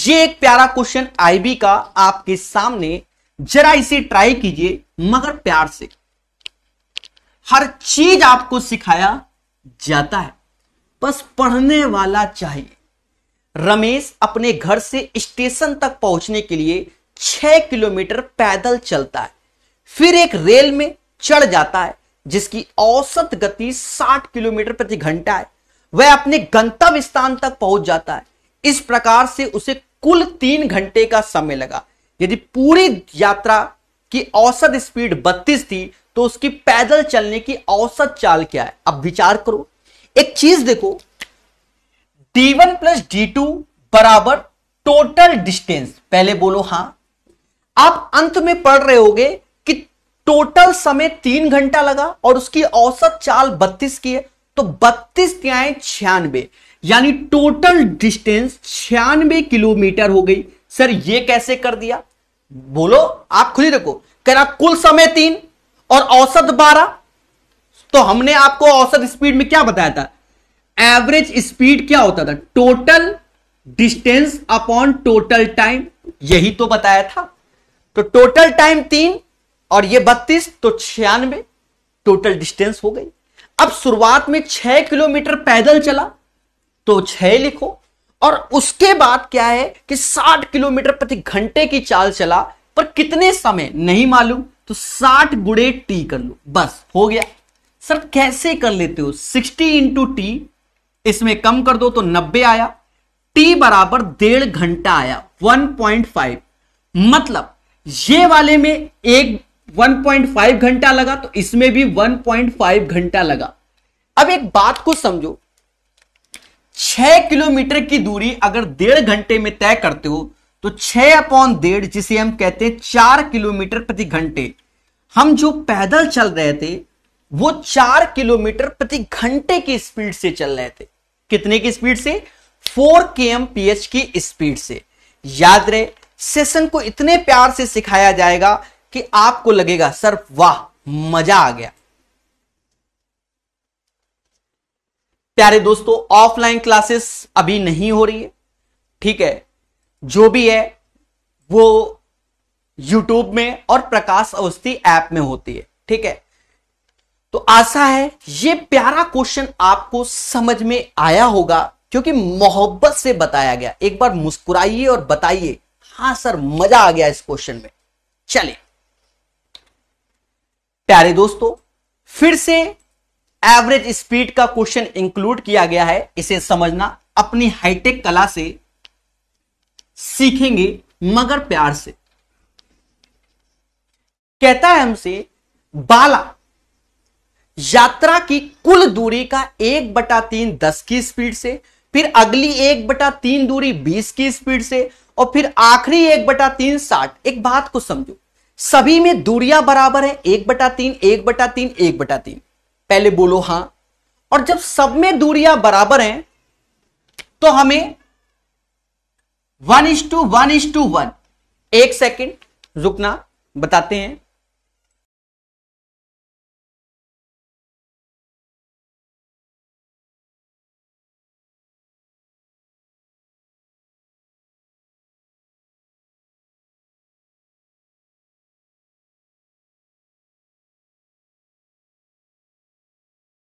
ये एक प्यारा क्वेश्चन आईबी का आपके सामने जरा इसे ट्राई कीजिए मगर प्यार से हर चीज आपको सिखाया जाता है बस पढ़ने वाला चाहिए रमेश अपने घर से स्टेशन तक पहुंचने के लिए छह किलोमीटर पैदल चलता है फिर एक रेल में चढ़ जाता है जिसकी औसत गति 60 किलोमीटर प्रति घंटा है वह अपने गंतव्य स्थान तक पहुंच जाता है इस प्रकार से उसे कुल तीन घंटे का समय लगा यदि पूरी यात्रा की औसत स्पीड 32 थी तो उसकी पैदल चलने की औसत चाल क्या है अब विचार करो एक चीज देखो d1 वन प्लस डी बराबर टोटल डिस्टेंस पहले बोलो हां आप अंत में पढ़ रहे होगे कि टोटल समय तीन घंटा लगा और उसकी औसत चाल बत्तीस की है तो बत्तीस त्याय छियानवे यानी टोटल डिस्टेंस छियानवे किलोमीटर हो गई सर ये कैसे कर दिया बोलो आप खुद ही देखो कह रहा कुल समय तीन और औसत बारह तो हमने आपको औसत स्पीड में क्या बताया था एवरेज स्पीड क्या होता था total distance upon total time यही तो बताया था तो टोटल टाइम तीन और ये बत्तीस तो छियानवे टोटल डिस्टेंस हो गई अब शुरुआत में छह किलोमीटर पैदल चला तो छह लिखो और उसके बाद क्या है कि साठ किलोमीटर प्रति घंटे की चाल चला पर कितने समय नहीं मालूम तो साठ गुड़े टी कर लो बस हो गया सर कैसे कर लेते हो सिक्सटी इंटू टी इसमें कम कर दो तो नब्बे आया टी बराबर डेढ़ घंटा आया वन पॉइंट फाइव मतलब ये वाले में एक 1.5 घंटा लगा तो इसमें भी 1.5 घंटा लगा अब एक बात को समझो 6 किलोमीटर की दूरी अगर डेढ़ घंटे में तय करते हो तो 6 अपॉन डेढ़ जिसे हम कहते हैं चार किलोमीटर प्रति घंटे हम जो पैदल चल रहे थे वो चार किलोमीटर प्रति घंटे की स्पीड से चल रहे थे कितने की स्पीड से four K M P H की स्पीड से याद रहे सेशन को इतने प्यार से सिखाया जाएगा कि आपको लगेगा सर वाह मजा आ गया प्यारे दोस्तों ऑफलाइन क्लासेस अभी नहीं हो रही है ठीक है जो भी है वो यूट्यूब में और प्रकाश अवस्थी ऐप में होती है ठीक है तो आशा है ये प्यारा क्वेश्चन आपको समझ में आया होगा क्योंकि मोहब्बत से बताया गया एक बार मुस्कुराइए और बताइए हां सर मजा आ गया इस क्वेश्चन में चलिए प्यारे दोस्तों फिर से एवरेज स्पीड का क्वेश्चन इंक्लूड किया गया है इसे समझना अपनी हाईटेक कला से सीखेंगे मगर प्यार से कहता है हमसे बाला यात्रा की कुल दूरी का एक बटा तीन दस की स्पीड से फिर अगली एक बटा तीन दूरी बीस की स्पीड से और फिर आखिरी एक बटा तीन साठ एक बात को समझो सभी में दूरिया बराबर है एक बटा तीन एक बटा तीन एक बटा तीन पहले बोलो हां और जब सब में दूरिया बराबर हैं तो हमें one is to one is to one एक सेकेंड रुकना बताते हैं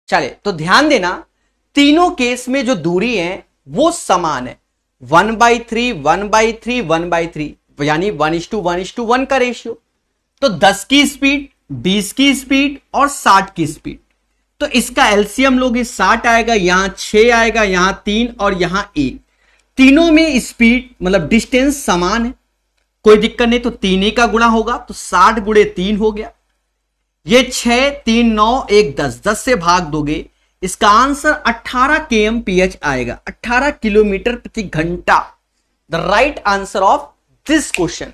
चले तो ध्यान देना तीनों केस में जो दूरी है वो समान है one by three one by three one by three यानी one is to one is to one का रेशियो तो दस की स्पीड बीस की स्पीड और साठ की स्पीड तो इसका एलसीएम लोगे साठ आएगा यहां छह आएगा यहां तीन और यहां एक तीनों में स्पीड मतलब डिस्टेंस समान है कोई दिक्कत नहीं तो तीन ही का गुणा होगा तो साठ गुड़े तीन हो गया ये छः तीन नौ एक दस दस से भाग दोगे इसका आंसर 18 के एम पी एच आएगा 18 किलोमीटर प्रति घंटा the right answer of this question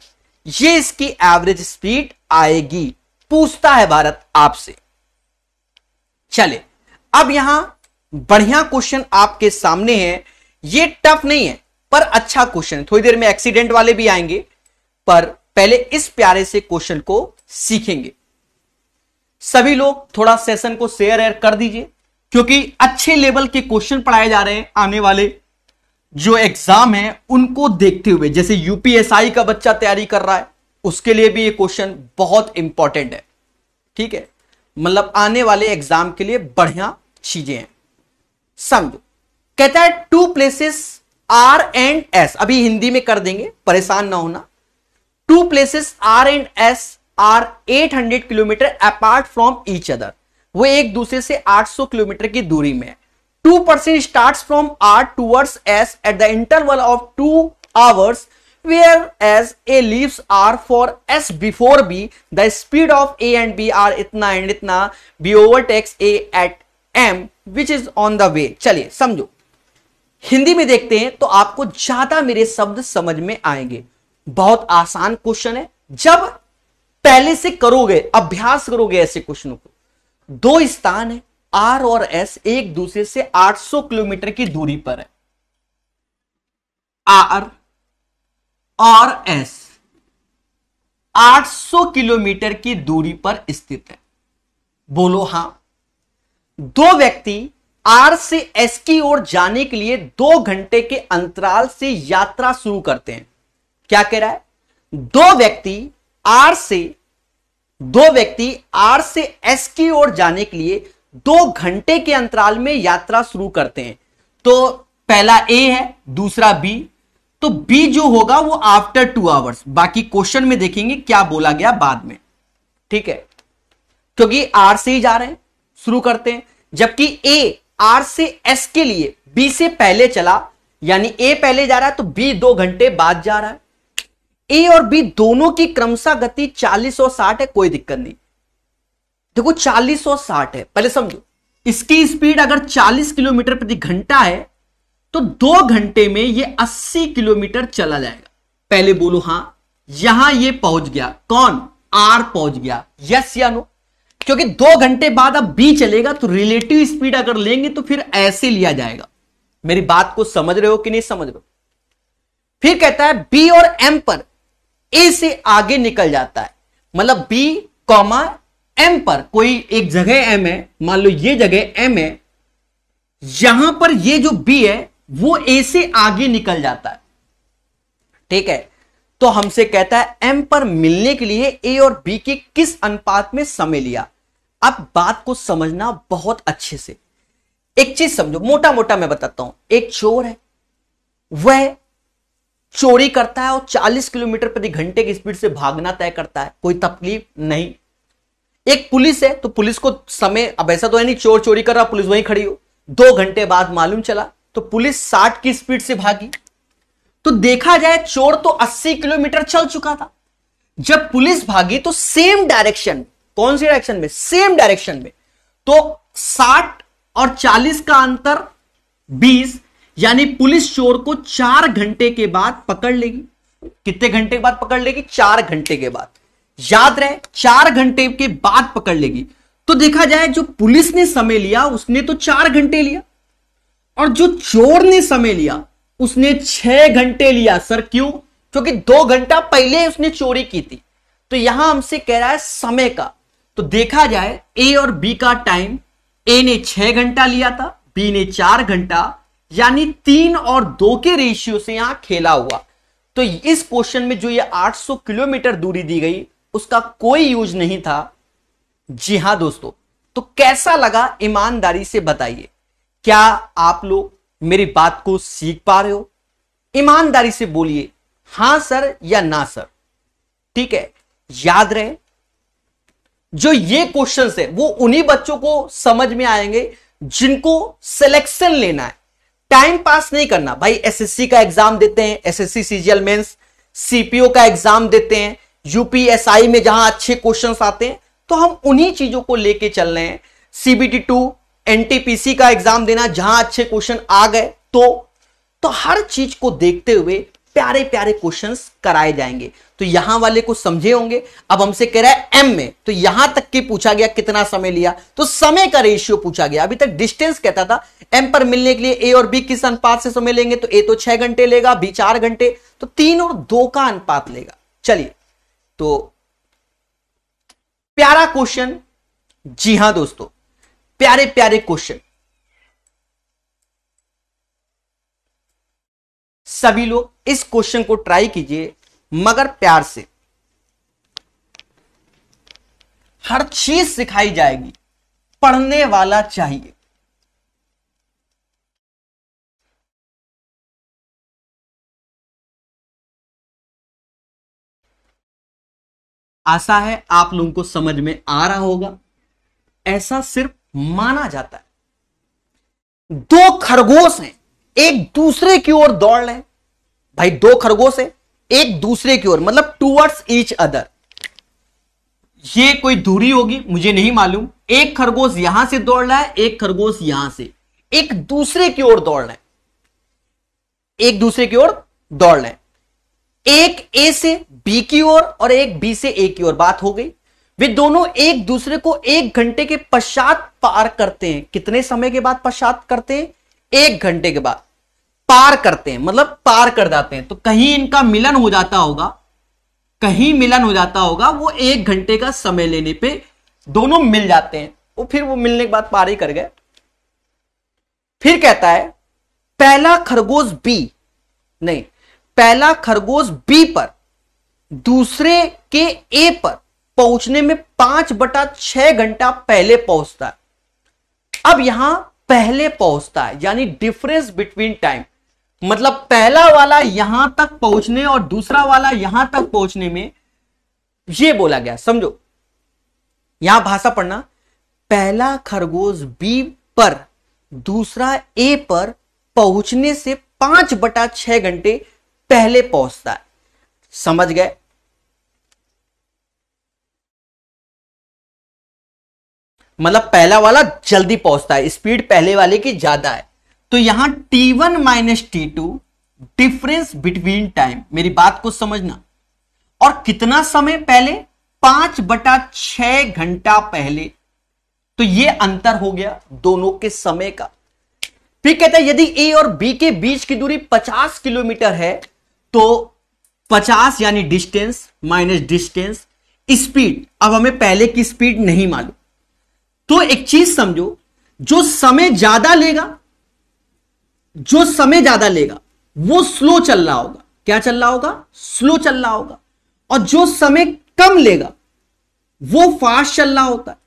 ये इसकी एवरेज स्पीड आएगी पूछता है भारत आपसे चले अब यहां बढ़िया क्वेश्चन आपके सामने है ये टफ नहीं है पर अच्छा क्वेश्चन है थोड़ी देर में एक्सीडेंट वाले भी आएंगे पर पहले इस प्यारे से क्वेश्चन को सीखेंगे सभी लोग थोड़ा सेशन को शेयर एयर कर दीजिए क्योंकि अच्छे लेवल के क्वेश्चन पढ़ाए जा रहे हैं आने वाले जो एग्जाम है उनको देखते हुए जैसे यूपीएसआई का बच्चा तैयारी कर रहा है उसके लिए भी ये क्वेश्चन बहुत इंपॉर्टेंट है ठीक है मतलब आने वाले एग्जाम के लिए बढ़िया चीजें हैं समझो कहता है two places R and S अभी हिंदी में कर देंगे परेशान ना होना two places R and S are 800 kilometre apart from each other वो एक दूसरे से 800 किलोमीटर की दूरी में two persons start from R towards S at the interval of two hours whereas A leaves R for S before B the speed of A and B are इतना एंड इतना B overtakes A at M which is on the way चलिए समझो हिंदी में देखते हैं तो आपको ज्यादा मेरे शब्द समझ में आएंगे बहुत आसान क्वेश्चन है जब पहले से करोगे अभ्यास करोगे ऐसे क्वेश्चनों को दो स्थान है आर और एस एक दूसरे से 800 किलोमीटर की दूरी पर है आर और एस 800 किलोमीटर की दूरी पर स्थित है बोलो हां दो व्यक्ति आर से एस की ओर जाने के लिए दो घंटे के अंतराल से यात्रा शुरू करते हैं क्या कह रहा है दो व्यक्ति आर से दो व्यक्ति आर से एस की ओर जाने के लिए दो घंटे के अंतराल में यात्रा शुरू करते हैं तो पहला ए है दूसरा बी तो बी जो होगा वो आफ्टर टू आवर्स बाकी क्वेश्चन में देखेंगे क्या बोला गया बाद में ठीक है क्योंकि आर से ही जा रहे हैं शुरू करते हैं जबकि ए आर से एस के लिए बी से पहले चला यानी ए पहले जा रहा है तो बी दो घंटे बाद जा रहा है ए और बी दोनों की क्रमशः गति 40 और 60 है कोई दिक्कत नहीं देखो 40 और 60 है पहले समझो इसकी स्पीड अगर 40 किलोमीटर प्रति घंटा है तो दो घंटे में ये 80 किलोमीटर चला जाएगा पहले बोलो हां यहां ये पहुंच गया कौन आर पहुंच गया यस या नो क्योंकि दो घंटे बाद अब बी चलेगा तो रिलेटिव स्पीड अगर लेंगे तो फिर ऐसे लिया जाएगा मेरी बात को समझ रहे हो कि नहीं समझ रहे हो फिर कहता है बी और एम पर ए से आगे निकल जाता है मतलब बी कॉमा एम पर कोई एक जगह एम है मान लो ये जगह एम है यहां पर ये जो बी है वो ए से आगे निकल जाता है ठीक है तो हमसे कहता है एम पर मिलने के लिए ए और बी के किस अनुपात में समय लिया अब बात को समझना बहुत अच्छे से एक चीज समझो मोटा मोटा मैं बताता हूं एक चोर है वह चोरी करता है और 40 किलोमीटर प्रति घंटे की स्पीड से भागना तय करता है कोई तकलीफ नहीं एक पुलिस है तो पुलिस को समय अब ऐसा तो है नहीं चोर चोरी कर रहा पुलिस वहीं खड़ी हो दो घंटे बाद मालूम चला तो पुलिस 60 की स्पीड से भागी तो देखा जाए चोर तो अस्सी किलोमीटर चल चुका था जब पुलिस भागी तो सेम डायरेक्शन कौन सी डायरेक्शन में सेम डायरेक्शन में तो साठ और चालीस का अंतर बीस यानी पुलिस चोर को चार घंटे के बाद पकड़ लेगी कितने घंटे के बाद पकड़ लेगी चार घंटे के बाद याद रहे चार घंटे के बाद पकड़ लेगी तो देखा जाए जो पुलिस ने समय लिया उसने तो चार घंटे लिया और जो चोर ने समय लिया उसने छह घंटे लिया सर क्यों क्योंकि दो घंटा पहले उसने चोरी की थी तो यहां हमसे कह रहा है समय का तो देखा जाए ए और बी का टाइम ए ने छह घंटा लिया था बी ने चार घंटा यानी तीन और दो के रेशियो से यहां खेला हुआ तो इस क्वेश्चन में जो ये 800 किलोमीटर दूरी दी गई उसका कोई यूज नहीं था जी हां दोस्तों तो कैसा लगा ईमानदारी से बताइए क्या आप लोग मेरी बात को सीख पा रहे हो ईमानदारी से बोलिए हां सर या ना सर ठीक है याद रहे जो ये क्वेश्चन है वो उन्हीं बच्चों को समझ में आएंगे जिनको सिलेक्शन लेना है टाइम पास नहीं करना भाई एसएससी का एग्जाम देते हैं एसएससी सीजीएल मेंस सीपीओ का एग्जाम देते हैं यूपीएसआई में जहां अच्छे क्वेश्चन आते हैं तो हम उन्हीं चीजों को लेके चल रहे हैं सीबीटी टू एनटीपीसी का एग्जाम देना जहां अच्छे क्वेश्चन आ गए तो तो हर चीज को देखते हुए प्यारे प्यारे क्वेश्चन कराए जाएंगे तो यहां वाले को समझे होंगे अब हमसे कह रहा है एम में तो यहां तक के पूछा गया कितना समय लिया तो समय का रेशियो पूछा गया अभी तक डिस्टेंस कहता था एम पर मिलने के लिए ए और बी किस अनुपात से समय लेंगे तो ए तो छह घंटे लेगा बी चार घंटे तो तीन और दो का अनुपात लेगा चलिए तो प्यारा क्वेश्चन जी हां दोस्तों प्यारे प्यारे क्वेश्चन सभी लोग इस क्वेश्चन को ट्राई कीजिए मगर प्यार से हर चीज सिखाई जाएगी पढ़ने वाला चाहिए आशा है आप लोगों को समझ में आ रहा होगा ऐसा सिर्फ माना जाता है दो खरगोश हैं एक दूसरे की ओर दौड़ रहे भाई दो खरगोश है एक दूसरे की ओर मतलब टूवर्ड्स ईच अदर ये कोई दूरी होगी मुझे नहीं मालूम एक खरगोश यहां से दौड़ रहा है एक खरगोश यहां से एक दूसरे की ओर दौड़ रहा है एक दूसरे की ओर दौड़ है एक ए से बी की ओर और एक बी से ए की ओर बात हो गई वे दोनों एक दूसरे को एक घंटे के पश्चात पार करते हैं कितने समय के बाद पश्चात करते हैं एक घंटे के बाद पार करते हैं मतलब पार कर जाते हैं तो कहीं इनका मिलन हो जाता होगा कहीं मिलन हो जाता होगा वो एक घंटे का समय लेने पे दोनों मिल जाते हैं वो फिर वो मिलने के बाद पार ही कर गए फिर कहता है पहला खरगोश बी नहीं पहला खरगोश बी पर दूसरे के ए पर पहुंचने में पांच बटा छह घंटा पहले पहुंचता है अब यहां पहले पहुंचता है यानी डिफरेंस बिटवीन टाइम मतलब पहला वाला यहां तक पहुंचने और दूसरा वाला यहां तक पहुंचने में ये बोला गया समझो यहां भाषा पढ़ना पहला खरगोश बी पर दूसरा ए पर पहुंचने से पांच बटा छह घंटे पहले पहुंचता है समझ गए मतलब पहला वाला जल्दी पहुंचता है स्पीड पहले वाले की ज्यादा है तो यहां T one minus T two difference between time मेरी बात को समझना और कितना समय पहले पांच बटा छ घंटा पहले तो ये अंतर हो गया दोनों के समय का फिर कहता है यदि ए और बी के बीच की दूरी 50 किलोमीटर है तो 50 यानी डिस्टेंस माइनस डिस्टेंस स्पीड अब हमें पहले की स्पीड नहीं मालूम तो एक चीज समझो जो समय ज्यादा लेगा जो समय ज्यादा लेगा वो स्लो चल रहा होगा क्या चल रहा होगा स्लो चल रहा होगा और जो समय कम लेगा वो फास्ट चल रहा होता है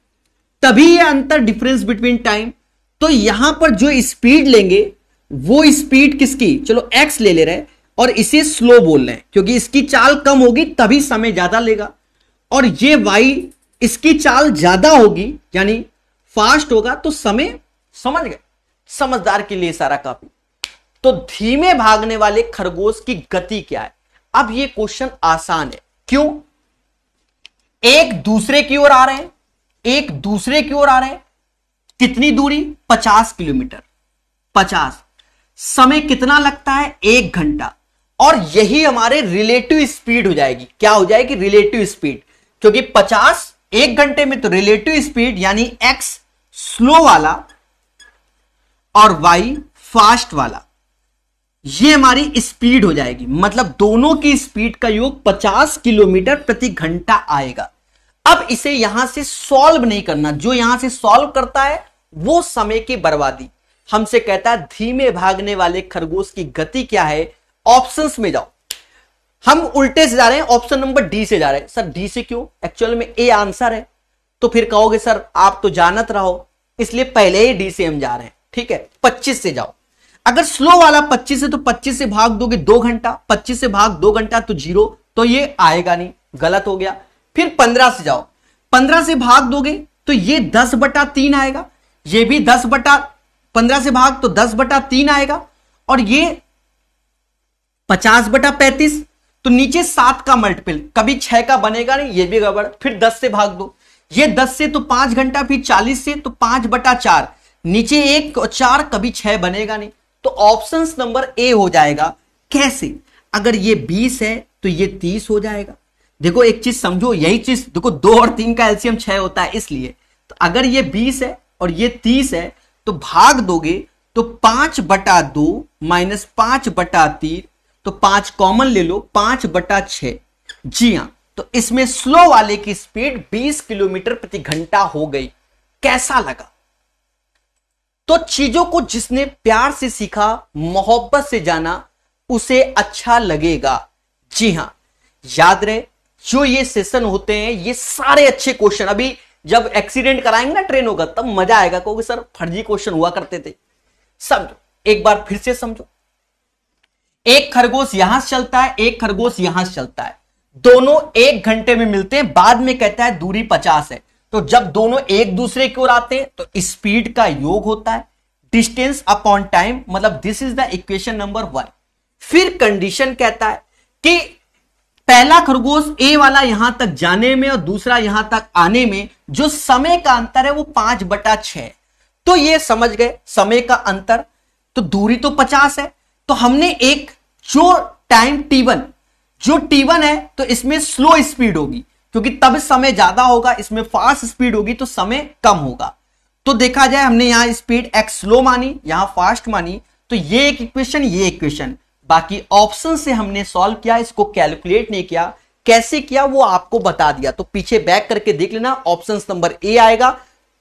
तभी ये अंतर डिफरेंस बिटवीन टाइम तो यहां पर जो स्पीड लेंगे वो स्पीड किसकी चलो एक्स ले ले रहे और इसे स्लो बोल रहे हैं क्योंकि इसकी चाल कम होगी तभी समय ज्यादा लेगा और ये वाई इसकी चाल ज्यादा होगी यानी फास्ट होगा तो समय समझ गए समझदार के लिए सारा काफी तो धीमे भागने वाले खरगोश की गति क्या है अब ये क्वेश्चन आसान है क्यों एक दूसरे की ओर आ रहे हैं एक दूसरे की ओर आ रहे हैं कितनी दूरी पचास किलोमीटर पचास समय कितना लगता है एक घंटा और यही हमारे रिलेटिव स्पीड हो जाएगी क्या हो जाएगी रिलेटिव स्पीड क्योंकि 50 एक घंटे में तो रिलेटिव स्पीड यानी x स्लो वाला और y फास्ट वाला ये हमारी स्पीड हो जाएगी मतलब दोनों की स्पीड का योग 50 किलोमीटर प्रति घंटा आएगा अब इसे यहां से सॉल्व नहीं करना जो यहां से सॉल्व करता है वो समय की बर्बादी हमसे कहता है धीमे भागने वाले खरगोश की गति क्या है ऑप्शंस में जाओ हम उल्टे से जा रहे हैं ऑप्शन नंबर डी से जा रहे हैं सर डी से क्यों एक्चुअल में ए आंसर है तो फिर कहोगे सर आप तो जानत रहो इसलिए पहले ही डी से हम जा रहे हैं ठीक है पच्चीस से जाओ अगर स्लो वाला 25 है तो 25 से भाग दोगे दो घंटा 25 से भाग दो घंटा तो जीरो तो ये आएगा नहीं गलत हो गया फिर 15 से जाओ 15 से भाग दोगे तो ये 10 बटा तीन आएगा ये भी 10 बटा 15 से भाग तो 10 बटा तीन आएगा और ये 50 बटा पैंतीस तो नीचे सात का मल्टीपल कभी छह का बनेगा नहीं ये भी गड़बड़ फिर दस से भाग दो ये दस से तो पांच घंटा फिर चालीस से तो पांच बटा चार नीचे एक और चार कभी छह बनेगा नहीं तो ऑप्शन नंबर ए हो जाएगा कैसे अगर ये बीस है तो ये तीस हो जाएगा देखो एक चीज समझो यही चीज देखो दो और तीन का एल्सियम छह होता है इसलिए तो अगर ये बीस है और ये तीस है तो भाग दोगे तो पांच बटा दो माइनस पांच बटा तीन तो पांच कॉमन ले लो पांच बटा छ जी हाँ तो इसमें स्लो वाले की स्पीड 20 किलोमीटर प्रति घंटा हो गई कैसा लगा तो चीजों को जिसने प्यार से सीखा मोहब्बत से जाना उसे अच्छा लगेगा जी हां याद रहे जो ये सेशन होते हैं ये सारे अच्छे क्वेश्चन अभी जब एक्सीडेंट कराएंगे ना ट्रेनों का तब मजा आएगा क्योंकि सर फर्जी क्वेश्चन हुआ करते थे समझो एक बार फिर से समझो एक खरगोश यहां से चलता है एक खरगोश यहां से चलता है दोनों एक घंटे में मिलते हैं बाद में कहता है दूरी पचास है तो जब दोनों एक दूसरे की ओर आते हैं तो स्पीड का योग होता है डिस्टेंस अपॉन टाइम मतलब this is the equation number one फिर कंडीशन कहता है कि पहला खरगोश ए वाला यहां तक जाने में और दूसरा यहां तक आने में जो समय का अंतर है वो पांच बटा छ तो ये समझ गए समय का अंतर तो दूरी तो पचास है तो हमने एक जो टाइम टी वन जो टी वन है तो इसमें स्लो स्पीड होगी क्योंकि तब समय ज्यादा होगा इसमें फास्ट स्पीड होगी तो समय कम होगा तो देखा जाए हमने यहां स्पीड एक्स स्लो मानी यहां फास्ट मानी तो ये एक इक्वेशन ये इक्वेशन बाकी ऑप्शन से हमने सॉल्व किया इसको कैलकुलेट नहीं किया कैसे किया वो आपको बता दिया तो पीछे बैक करके देख लेना ऑप्शन नंबर ए आएगा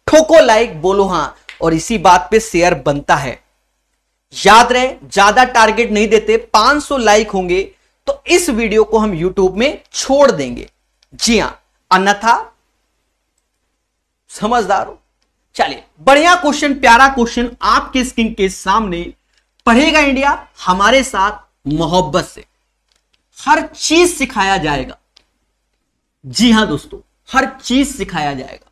ठोको लाइक बोलो हां और इसी बात पे शेयर बनता है याद रहे ज्यादा टारगेट नहीं देते 500 लाइक होंगे तो इस वीडियो को हम यूट्यूब में छोड़ देंगे जी हां अन्यथा समझदार हो चलिए बढ़िया क्वेश्चन प्यारा क्वेश्चन आपके स्क्रीन के सामने पढ़ेगा इंडिया हमारे साथ मोहब्बत से हर चीज सिखाया जाएगा जी हां दोस्तों हर चीज सिखाया जाएगा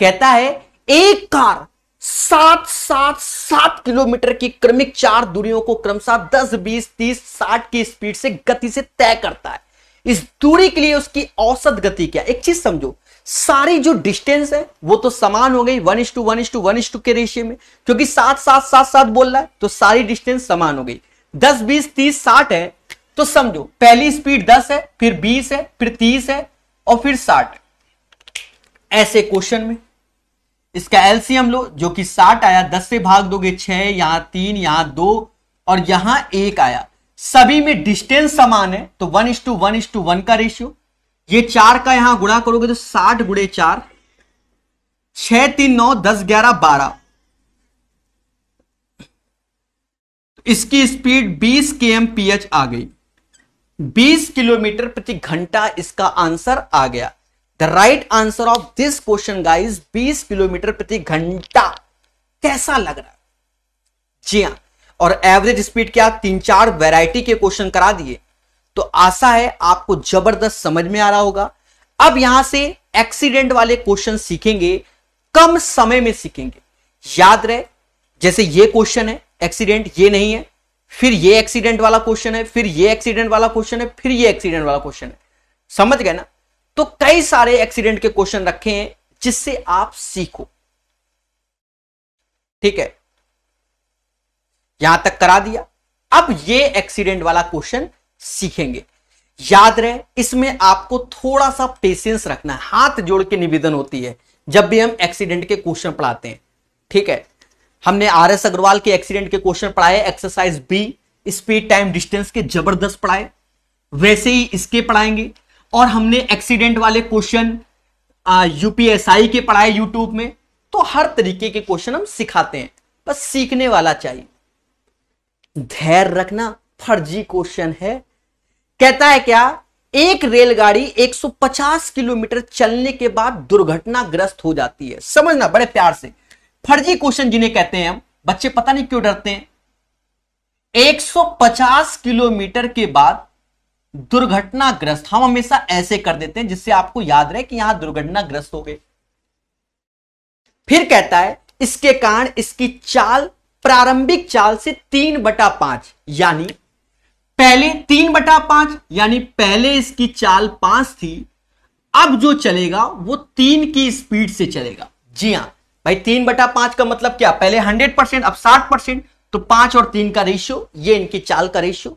कहता है एक कार सात सात सात किलोमीटर की क्रमिक चार दूरियों को क्रमशः दस बीस तीस साठ की स्पीड से गति से तय करता है इस दूरी के लिए उसकी औसत गति क्या एक चीज समझो सारी जो डिस्टेंस है वो तो समान हो गई one is to one is to one is to के रेशियो में क्योंकि सात सात सात सात बोल रहा है तो सारी डिस्टेंस समान हो गई दस बीस तीस साठ है तो समझो पहली स्पीड दस है फिर बीस है फिर तीस है और फिर साठ ऐसे क्वेश्चन में इसका एलसीएम लो जो कि साठ आया दस से भाग दोगे छह यहां तीन यहां दो और यहां एक आया सभी में डिस्टेंस समान है तो one is to one is to one का रेशियो ये चार का यहां गुणा करोगे तो साठ गुड़े चार छह तीन नौ दस ग्यारह बारह इसकी स्पीड 20 के एम पी एच आ गई 20 किलोमीटर प्रति घंटा इसका आंसर आ गया the right answer of this question guys 20 kilometre प्रति घंटा कैसा लग रहा जी हाँ और एवरेज स्पीड क्या तीन चार वैरायटी के क्वेश्चन करा दिए तो आशा है आपको जबरदस्त समझ में आ रहा होगा अब यहां से एक्सीडेंट वाले क्वेश्चन सीखेंगे कम समय में सीखेंगे याद रहे जैसे ये क्वेश्चन है एक्सीडेंट ये नहीं है फिर ये एक्सीडेंट वाला क्वेश्चन है फिर ये एक्सीडेंट वाला क्वेश्चन है फिर ये एक्सीडेंट वाला क्वेश्चन है समझ गए ना तो कई सारे एक्सीडेंट के क्वेश्चन रखे हैं जिससे आप सीखो ठीक है यहां तक करा दिया अब ये एक्सीडेंट वाला क्वेश्चन सीखेंगे याद रहे इसमें आपको थोड़ा सा पेशेंस रखना है हाथ जोड़ के निवेदन होती है जब भी हम एक्सीडेंट के क्वेश्चन पढ़ाते हैं ठीक है हमने आर एस अग्रवाल के एक्सीडेंट के क्वेश्चन पढ़ाए exercise B speed time distance के जबरदस्त पढ़ाए वैसे ही इसके पढ़ाएंगे और हमने एक्सीडेंट वाले क्वेश्चन यूपीएसआई के पढ़ाए यूट्यूब में तो हर तरीके के क्वेश्चन हम सिखाते हैं बस सीखने वाला चाहिए धैर्य रखना फर्जी क्वेश्चन है कहता है क्या एक रेलगाड़ी 150 किलोमीटर चलने के बाद दुर्घटनाग्रस्त हो जाती है समझना बड़े प्यार से फर्जी क्वेश्चन जिन्हें कहते हैं हम बच्चे पता नहीं क्यों डरते हैं 150 किलोमीटर के बाद दुर्घटनाग्रस्त हम हमेशा ऐसे कर देते हैं जिससे आपको याद रहे कि यहां दुर्घटनाग्रस्त हो गए फिर कहता है इसके कारण इसकी चाल प्रारंभिक चाल से तीन बटा पांच यानी पहले तीन बटा पांच यानी पहले इसकी चाल पांच थी अब जो चलेगा वो तीन की स्पीड से चलेगा जी हाँ भाई तीन बटा पांच का मतलब क्या पहले हंड्रेड परसेंट अब साठ परसेंट तो पांच और तीन का रेशियो ये इनकी चाल का रेशियो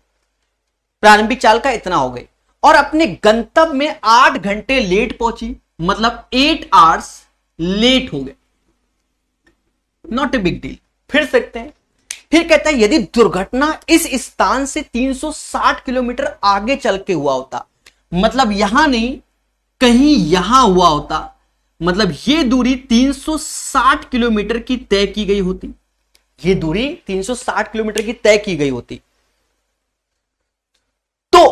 प्रारंभिक चाल का इतना हो गई और अपने गंतव्य में आठ घंटे लेट पहुंची मतलब एट आवर्स लेट हो गए नॉट ए बिग डील फिर सकते हैं फिर कहता है यदि दुर्घटना इस स्थान से 360 किलोमीटर आगे चल के हुआ होता मतलब यहां नहीं कहीं यहां हुआ होता मतलब ये दूरी 360 किलोमीटर की तय की गई होती ये दूरी 360 किलोमीटर की तय की गई होती तो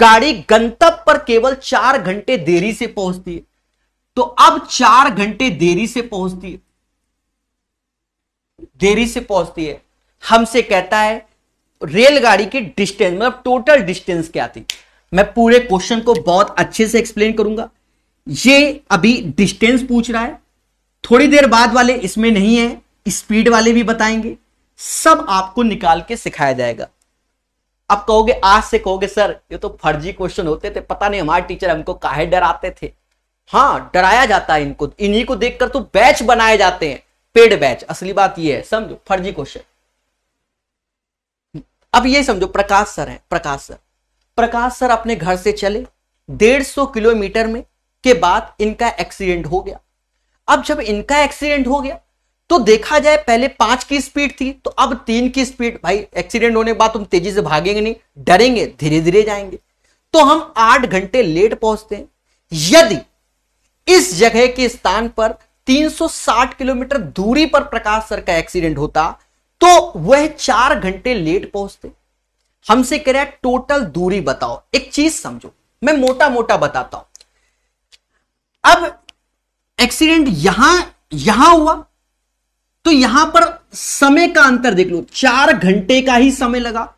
गाड़ी गंतव्य पर केवल चार घंटे देरी से पहुंचती है तो अब चार घंटे देरी से पहुंचती है देरी से पहुंचती है हमसे कहता है रेलगाड़ी की डिस्टेंस मतलब टोटल डिस्टेंस क्या थी मैं पूरे क्वेश्चन को बहुत अच्छे से एक्सप्लेन करूंगा ये अभी डिस्टेंस पूछ रहा है थोड़ी देर बाद वाले इसमें नहीं है स्पीड वाले भी बताएंगे सब आपको निकाल के सिखाया जाएगा आप कहोगे आज से कहोगे सर ये तो फर्जी क्वेश्चन होते थे पता नहीं हमारे टीचर हमको काहे डराते थे हाँ डराया जाता है इनको इन्हीं को देखकर तो बैच बनाए जाते हैं पेड बैच असली बात ये है समझो फर्जी क्वेश्चन अब ये समझो प्रकाश सर है प्रकाश सर प्रकाश सर अपने घर से चले डेढ़ सौ किलोमीटर में के बाद इनका एक्सीडेंट हो गया अब जब इनका एक्सीडेंट हो गया तो देखा जाए पहले पांच की स्पीड थी तो अब तीन की स्पीड भाई एक्सीडेंट होने के बाद तुम तेजी से भागेंगे नहीं डरेंगे धीरे धीरे जाएंगे तो हम आठ घंटे लेट पहुंचते हैं यदि इस जगह के स्थान पर 360 किलोमीटर दूरी पर प्रकाश सर का एक्सीडेंट होता तो वह चार घंटे लेट पहुंचते हमसे कह रहा है टोटल दूरी बताओ एक चीज समझो मैं मोटा मोटा बताता हूं अब एक्सीडेंट यहां यहां हुआ तो यहां पर समय का अंतर देख लो चार घंटे का ही समय लगा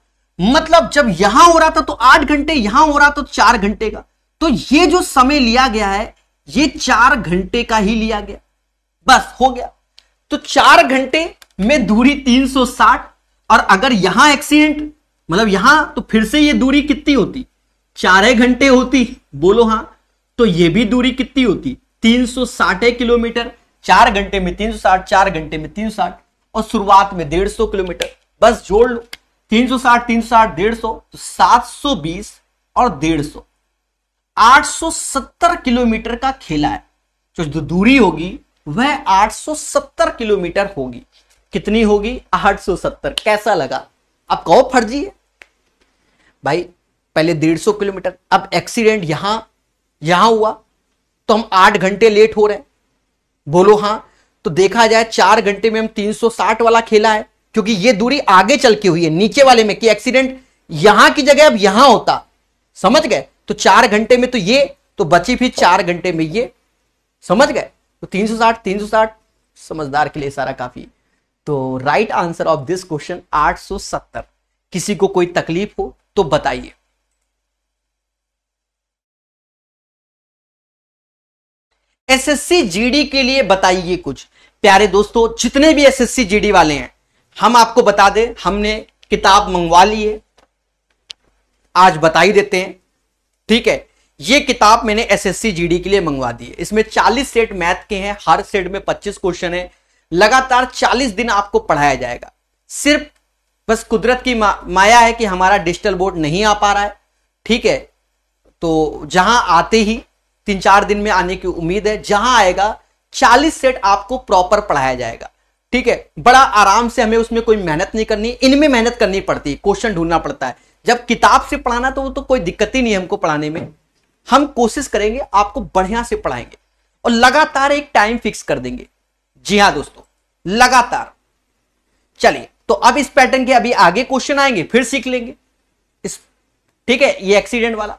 मतलब जब यहां हो रहा था तो आठ घंटे यहां हो रहा तो चार घंटे का तो ये जो समय लिया गया है ये चार घंटे का ही लिया गया बस हो गया तो चार घंटे में दूरी 360 और अगर यहां एक्सीडेंट मतलब यहां तो फिर से ये दूरी कितनी होती चार घंटे होती बोलो हां तो ये भी दूरी कितनी होती 360 सौ किलोमीटर चार घंटे में तीन सौ साठ चार घंटे में तीन साठ और शुरुआत में डेढ़ सौ किलोमीटर बस जोड़ लो तीन सौ साठ तीन सौ साठ डेढ़ सौ तो सात सौ बीस और डेढ़ सौ आठ सौ सत्तर किलोमीटर का खेला है तो जो दूरी होगी वह 870 किलोमीटर होगी कितनी होगी 870 कैसा लगा अब कहो फर्जी है भाई पहले 150 किलोमीटर अब एक्सीडेंट यहां यहां हुआ तो हम आठ घंटे लेट हो रहे हैं बोलो हां तो देखा जाए चार घंटे में हम 360 वाला खेला है क्योंकि ये दूरी आगे चल के हुई है नीचे वाले में कि एक्सीडेंट यहां की जगह अब यहां होता समझ गए तो चार घंटे में तो ये तो बची फिर चार घंटे में ये समझ गए तो 360 360 समझदार के लिए सारा काफी तो right answer of this question 870 किसी को कोई तकलीफ हो तो बताइए एसएससी जीडी के लिए बताइए कुछ प्यारे दोस्तों जितने भी एसएससी जीडी वाले हैं हम आपको बता दें हमने किताब मंगवा ली है आज बता ही देते हैं ठीक है ये किताब मैंने एसएससी जीडी के लिए मंगवा दी है इसमें 40 सेट मैथ के हैं हर सेट में 25 क्वेश्चन है लगातार 40 दिन आपको पढ़ाया जाएगा सिर्फ बस कुदरत की मा, माया है कि हमारा डिजिटल बोर्ड नहीं आ पा रहा है ठीक है तो जहां आते ही तीन चार दिन में आने की उम्मीद है जहां आएगा 40 सेट आपको प्रॉपर पढ़ाया जाएगा ठीक है बड़ा आराम से हमें उसमें कोई मेहनत नहीं करनी इनमें मेहनत करनी पड़ती है क्वेश्चन ढूंढना पड़ता है जब किताब से पढ़ाना तो वो तो कोई दिक्कत ही नहीं है हमको पढ़ाने में हम कोशिश करेंगे आपको बढ़िया से पढ़ाएंगे और लगातार एक टाइम फिक्स कर देंगे जी हाँ दोस्तों लगातार चलिए तो अब इस पैटर्न के अभी आगे क्वेश्चन आएंगे फिर सीख लेंगे इस ठीक है ये एक्सीडेंट वाला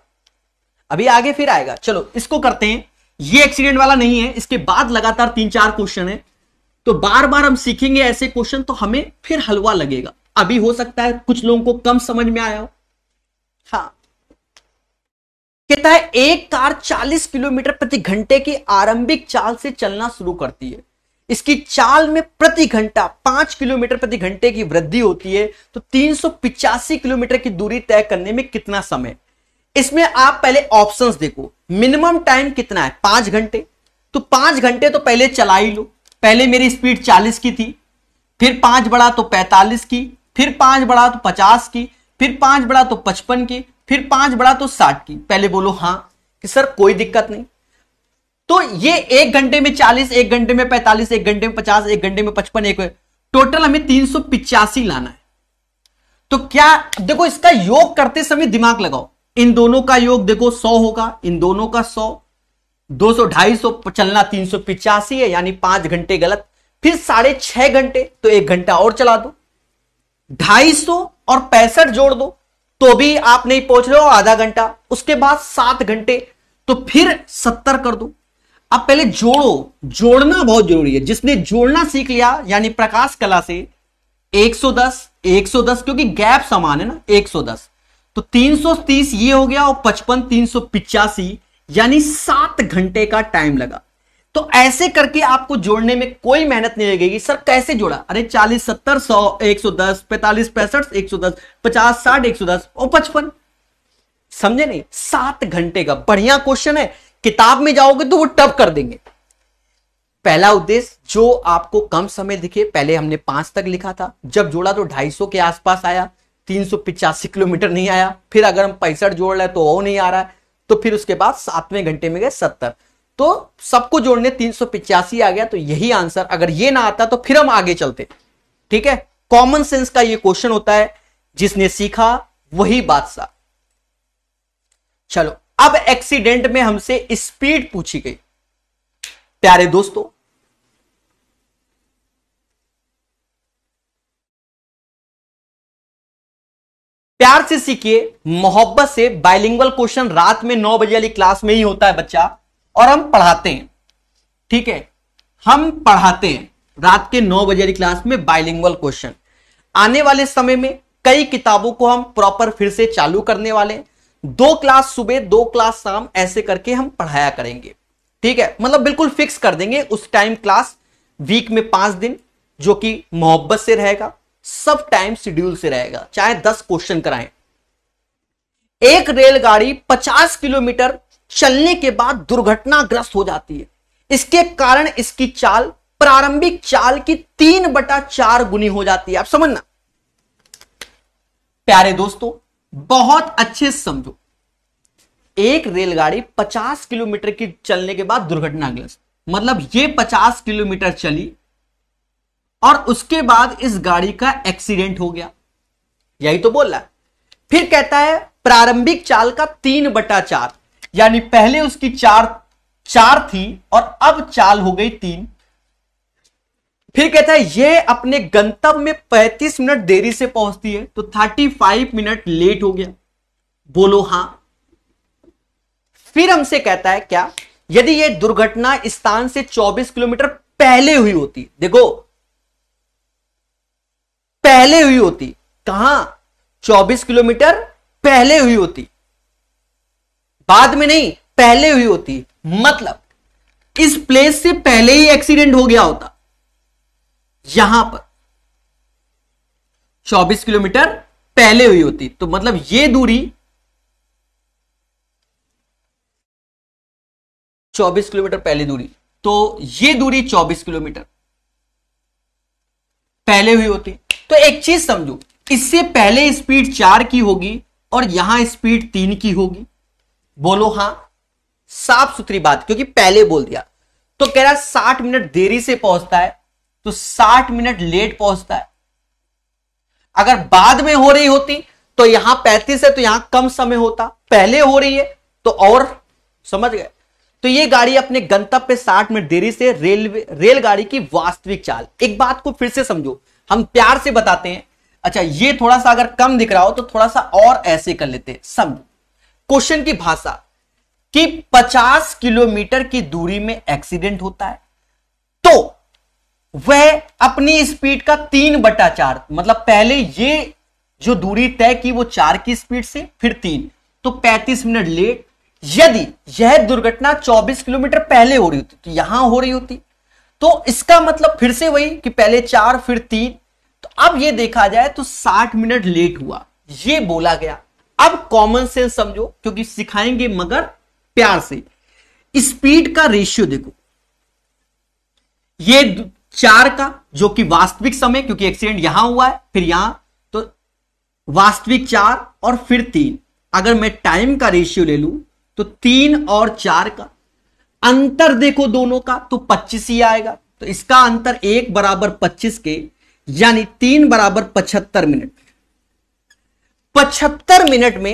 अभी आगे फिर आएगा चलो इसको करते हैं ये एक्सीडेंट वाला नहीं है इसके बाद लगातार तीन चार क्वेश्चन है तो बार बार हम सीखेंगे ऐसे क्वेश्चन तो हमें फिर हलवा लगेगा अभी हो सकता है कुछ लोगों को कम समझ में आया हो हाँ कहता है एक कार 40 किलोमीटर प्रति घंटे की आरंभिक चाल से चलना शुरू करती है इसकी चाल में प्रति घंटा पांच किलोमीटर प्रति घंटे की वृद्धि होती है तो तीन किलोमीटर की दूरी तय करने में कितना समय इसमें आप पहले ऑप्शंस देखो मिनिमम टाइम कितना है पांच घंटे तो पांच घंटे तो पहले चला ही लो पहले मेरी स्पीड चालीस की थी फिर पांच बड़ा तो पैंतालीस की फिर पांच बड़ा तो पचास की फिर पांच बड़ा तो पचपन की फिर पांच बड़ा तो साठ की पहले बोलो हाँ कि सर कोई दिक्कत नहीं तो ये एक घंटे में चालीस एक घंटे में पैंतालीस एक घंटे में पचास एक घंटे में पचपन एक टोटल हमें तीन सौ पिचासी लाना है तो क्या देखो इसका योग करते समय दिमाग लगाओ इन दोनों का योग देखो सौ होगा इन दोनों का सौ दो सौ ढाई सौ चलना तीन सौ पिचासी है यानी पांच घंटे गलत फिर साढ़े छह घंटे तो एक घंटा और चला दो ढाई सौ और पैंसठ जोड़ दो तो भी आप नहीं पहुंच रहे हो आधा घंटा उसके बाद सात घंटे तो फिर सत्तर कर दो अब पहले जोड़ो जोड़ना बहुत जरूरी है जिसने जोड़ना सीख लिया यानी प्रकाश कला से 110 110 क्योंकि गैप समान है ना 110 तो 330 ये हो गया और पचपन तीन यानी सात घंटे का टाइम लगा तो ऐसे करके आपको जोड़ने में कोई मेहनत नहीं लगेगी सर कैसे जोड़ा अरे चालीस सत्तर सौ एक सौ दस पैंतालीस पैंसठ एक सौ दस पचास साठ एक सौ दस और पचपन समझे नहीं सात घंटे का बढ़िया क्वेश्चन है किताब में जाओगे तो वो टप कर देंगे पहला उद्देश्य जो आपको कम समय दिखे पहले हमने पांच तक लिखा था जब जोड़ा तो ढाई सौ के आसपास आया तीन सौ पिचासी किलोमीटर नहीं आया फिर अगर हम पैंसठ जोड़ रहे तो वो नहीं आ रहा है तो फिर उसके बाद सातवें घंटे में गए सत्तर तो सबको जोड़ने तीन आ गया तो यही आंसर अगर ये ना आता तो फिर हम आगे चलते ठीक है कॉमन सेंस का ये क्वेश्चन होता है जिसने सीखा वही बादशाह चलो अब एक्सीडेंट में हमसे स्पीड पूछी गई प्यारे दोस्तों प्यार से सीखिए मोहब्बत से बाइलिंगल क्वेश्चन रात में नौ बजे वाली क्लास में ही होता है बच्चा और हम पढ़ाते हैं ठीक है हम पढ़ाते हैं रात के नौ बजे की क्लास में बाइलिंगुअल क्वेश्चन आने वाले समय में कई किताबों को हम प्रॉपर फिर से चालू करने वाले हैं दो क्लास सुबह दो क्लास शाम ऐसे करके हम पढ़ाया करेंगे ठीक है मतलब बिल्कुल फिक्स कर देंगे उस टाइम क्लास वीक में पांच दिन जो कि मोहब्बत से रहेगा सब टाइम शेड्यूल से रहेगा चाहे दस क्वेश्चन कराएं एक रेलगाड़ी पचास किलोमीटर चलने के बाद दुर्घटनाग्रस्त हो जाती है इसके कारण इसकी चाल प्रारंभिक चाल की तीन बटा चार गुनी हो जाती है आप समझना प्यारे दोस्तों बहुत अच्छे से समझो एक रेलगाड़ी 50 किलोमीटर की चलने के बाद दुर्घटनाग्रस्त मतलब ये 50 किलोमीटर चली और उसके बाद इस गाड़ी का एक्सीडेंट हो गया यही तो बोल रहा फिर कहता है प्रारंभिक चाल का तीन बटा चार यानी पहले उसकी चार चार थी और अब चाल हो गई तीन फिर कहता है यह अपने गंतव्य में 35 मिनट देरी से पहुंचती है तो 35 मिनट लेट हो गया बोलो हां फिर हमसे कहता है क्या यदि यह दुर्घटना स्थान से 24 किलोमीटर पहले हुई होती देखो पहले हुई होती कहा 24 किलोमीटर पहले हुई होती बाद में नहीं पहले हुई होती मतलब इस प्लेस से पहले ही एक्सीडेंट हो गया होता यहां पर 24 किलोमीटर पहले हुई होती तो मतलब यह दूरी 24 किलोमीटर पहले दूरी तो यह दूरी 24 किलोमीटर पहले हुई होती तो एक चीज समझो इससे पहले स्पीड चार की होगी और यहां स्पीड तीन की होगी बोलो हां साफ सुथरी बात क्योंकि पहले बोल दिया तो कह रहा है साठ मिनट देरी से पहुंचता है तो साठ मिनट लेट पहुंचता है अगर बाद में हो रही होती तो यहां पैंतीस है तो यहां कम समय होता पहले हो रही है तो और समझ गए तो ये गाड़ी अपने गंतव्य पे साठ मिनट देरी से रेलवे रेलगाड़ी की वास्तविक चाल एक बात को फिर से समझो हम प्यार से बताते हैं अच्छा ये थोड़ा सा अगर कम दिख रहा हो तो थोड़ा सा और ऐसे कर लेते हैं समझो क्वेश्चन की भाषा कि 50 किलोमीटर की दूरी में एक्सीडेंट होता है तो वह अपनी स्पीड का तीन बटा चार मतलब पहले ये जो दूरी तय की वो चार की स्पीड से फिर तीन तो 35 मिनट लेट यदि यह दुर्घटना 24 किलोमीटर पहले हो रही होती तो यहां हो रही होती तो इसका मतलब फिर से वही कि पहले चार फिर तीन तो अब यह देखा जाए तो साठ मिनट लेट हुआ यह बोला गया अब कॉमन सेंस समझो क्योंकि सिखाएंगे मगर प्यार से स्पीड का रेशियो देखो ये चार का जो कि वास्तविक समय क्योंकि एक्सीडेंट यहां हुआ है फिर यहां तो वास्तविक चार और फिर तीन अगर मैं टाइम का रेशियो ले लू तो तीन और चार का अंतर देखो दोनों का तो पच्चीस ही आएगा तो इसका अंतर एक बराबर पच्चीस के यानी तीन बराबर पचहत्तर मिनट पचहत्तर मिनट में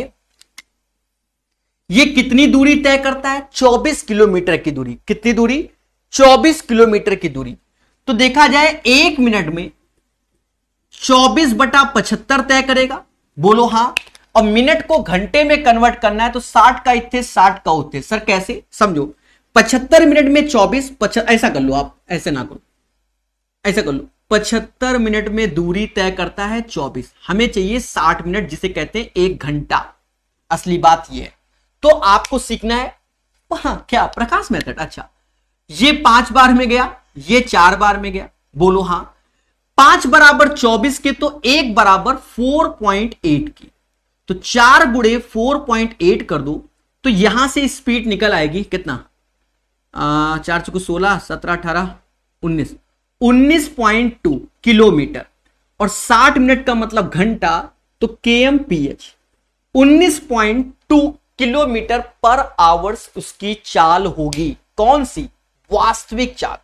ये कितनी दूरी तय करता है 24 किलोमीटर की दूरी कितनी दूरी 24 किलोमीटर की दूरी तो देखा जाए एक मिनट में 24 बटा पचहत्तर तय करेगा बोलो हां और मिनट को घंटे में कन्वर्ट करना है तो 60 का इतने 60 का उतने सर कैसे समझो पचहत्तर मिनट में 24 पचहत्तर ऐसा कर लो आप ऐसे ना करो ऐसा कर लो पचहत्तर मिनट में दूरी तय करता है चौबीस हमें चाहिए साठ मिनट जिसे कहते हैं एक घंटा असली बात यह है तो आपको सीखना है हाँ क्या प्रकाश मेथड अच्छा ये पांच बार में गया ये चार बार में गया बोलो हां पांच बराबर चौबीस के तो एक बराबर फोर पॉइंट एट की तो चार बुढ़े फोर पॉइंट एट कर दो तो यहां से स्पीड निकल आएगी कितना आ, चार चुकू सोलह सत्रह अठारह उन्नीस 19.2 किलोमीटर और 60 मिनट का मतलब घंटा तो के एम पी एच उन्नीस point two kilometre per hours उसकी चाल होगी कौन सी वास्तविक चाल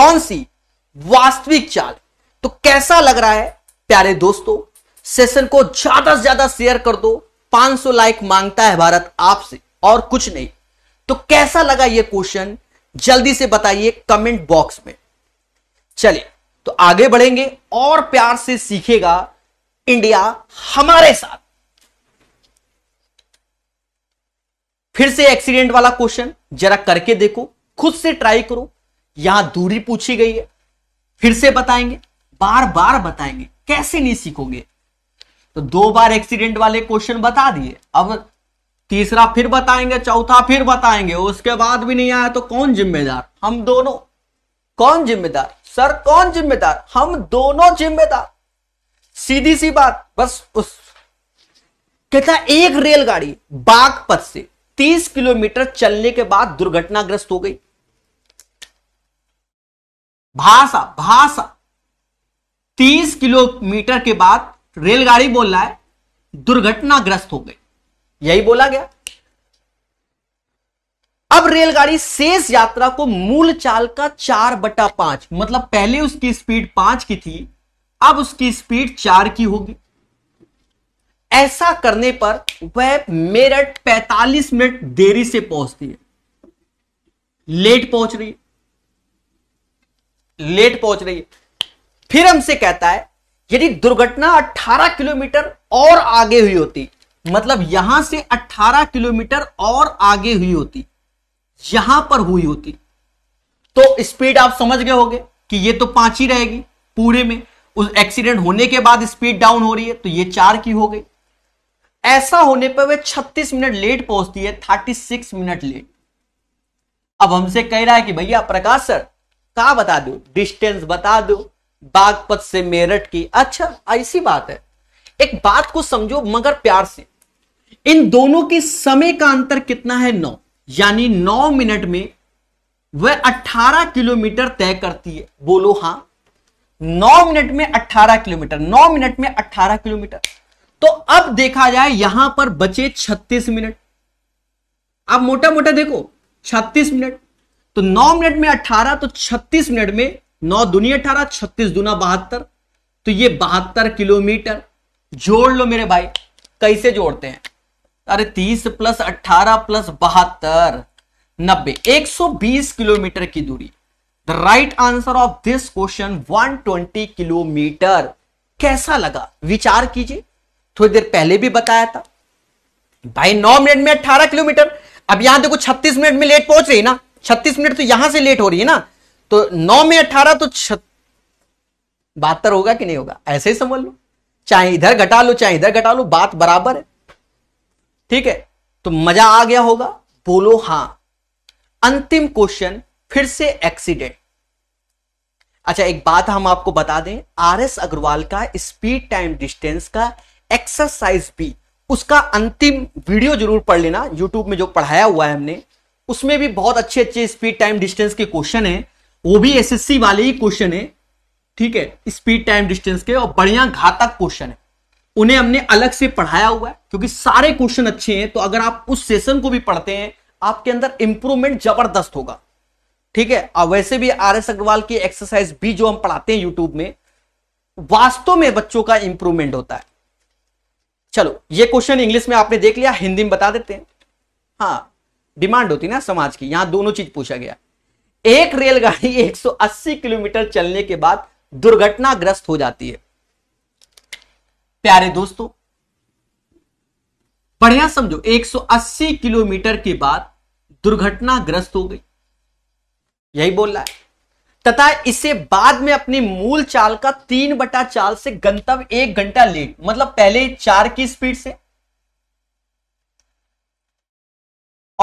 कौन सी वास्तविक चाल तो कैसा लग रहा है प्यारे दोस्तों सेशन को ज्यादा से ज्यादा शेयर कर दो 500 लाइक मांगता है भारत आपसे और कुछ नहीं तो कैसा लगा यह क्वेश्चन जल्दी से बताइए कमेंट बॉक्स में चलिए तो आगे बढ़ेंगे और प्यार से सीखेगा इंडिया हमारे साथ फिर से एक्सीडेंट वाला क्वेश्चन जरा करके देखो खुद से ट्राई करो यहां दूरी पूछी गई है फिर से बताएंगे बार बार बताएंगे कैसे नहीं सीखोगे तो दो बार एक्सीडेंट वाले क्वेश्चन बता दिए अब तीसरा फिर बताएंगे चौथा फिर बताएंगे उसके बाद भी नहीं आया तो कौन जिम्मेदार हम दोनों कौन जिम्मेदार सर कौन जिम्मेदार हम दोनों जिम्मेदार सीधी सी बात बस उस कहता एक रेलगाड़ी बागपत से 30 किलोमीटर चलने के बाद दुर्घटनाग्रस्त हो गई भाषा भाषा 30 किलोमीटर के बाद रेलगाड़ी बोल रहा है दुर्घटनाग्रस्त हो गई यही बोला गया अब रेलगाड़ी शेष यात्रा को मूल चाल का चार बटा पांच मतलब पहले उसकी स्पीड पांच की थी अब उसकी स्पीड चार की होगी ऐसा करने पर वह मेरठ 45 मिनट देरी से पहुंचती है लेट पहुंच रही है लेट पहुंच रही है फिर हमसे कहता है यदि दुर्घटना 18 किलोमीटर और आगे हुई होती मतलब यहां से 18 किलोमीटर और आगे हुई होती यहां पर हुई होती तो स्पीड आप समझ गए होंगे कि ये तो पांच ही रहेगी पूरे में उस एक्सीडेंट होने के बाद स्पीड डाउन हो रही है तो ये चार की हो गई ऐसा होने पर वे 36 मिनट लेट पहुंचती है 36 मिनट लेट अब हमसे कह रहा है कि भैया प्रकाश सर कहा बता दो डिस्टेंस बता दो बागपत से मेरठ की अच्छा ऐसी बात है एक बात को समझो मगर प्यार से इन दोनों के समय का अंतर कितना है नौ यानी नौ मिनट में वह 18 किलोमीटर तय करती है बोलो हां नौ मिनट में 18 किलोमीटर नौ मिनट में 18 किलोमीटर तो अब देखा जाए यहां पर बचे 36 मिनट अब मोटा मोटा देखो 36 मिनट तो 9 मिनट में 18 तो 36 मिनट में 9 दुनी 18 36 दुना बहत्तर तो ये बहत्तर किलोमीटर जोड़ लो मेरे भाई कैसे जोड़ते हैं अरे तीस प्लस अट्ठारह प्लस बहत्तर नब्बे एक सौ बीस किलोमीटर की दूरी the right answer of this question one twenty kilometre कैसा लगा विचार कीजिए थोड़ी देर पहले भी बताया था भाई नौ मिनट में अट्ठारह किलोमीटर अब यहां देखो छत्तीस मिनट में लेट पहुंच रही है ना छत्तीस मिनट तो यहां से लेट हो रही है ना तो नौ में अट्ठारह तो बहत्तर होगा कि नहीं होगा ऐसे ही समझ लो चाहे इधर घटा लो चाहे इधर घटा लो बात बराबर है ठीक है तो मजा आ गया होगा बोलो हां अंतिम क्वेश्चन फिर से एक्सीडेंट अच्छा एक बात हम आपको बता दें आर एस अग्रवाल का स्पीड टाइम डिस्टेंस का एक्सरसाइज भी उसका अंतिम वीडियो जरूर पढ़ लेना यूट्यूब में जो पढ़ाया हुआ है हमने उसमें भी बहुत अच्छे अच्छे स्पीड टाइम डिस्टेंस के क्वेश्चन है वो भी एसएससी वाले ही क्वेश्चन है ठीक है स्पीड टाइम डिस्टेंस के और बढ़िया घातक क्वेश्चन है उन्हें हमने अलग से पढ़ाया हुआ है क्योंकि सारे क्वेश्चन अच्छे हैं तो अगर आप उस सेशन को भी पढ़ते हैं आपके अंदर इंप्रूवमेंट जबरदस्त होगा ठीक है और वैसे भी आर एस अग्रवाल की एक्सरसाइज भी जो हम पढ़ाते हैं यूट्यूब में वास्तव में बच्चों का इंप्रूवमेंट होता है चलो ये क्वेश्चन इंग्लिश में आपने देख लिया हिंदी में बता देते हैं हाँ डिमांड होती ना समाज की यहां दोनों चीज पूछा गया एक रेलगाड़ी 180 किलोमीटर चलने के बाद दुर्घटनाग्रस्त हो जाती है प्यारे दोस्तों बढ़िया समझो 180 किलोमीटर के बाद दुर्घटनाग्रस्त हो गई यही बोल रहा है तथा इसे बाद में अपनी मूल चाल का तीन बटा चाल से गंतव्य एक घंटा लेट मतलब पहले चार की स्पीड से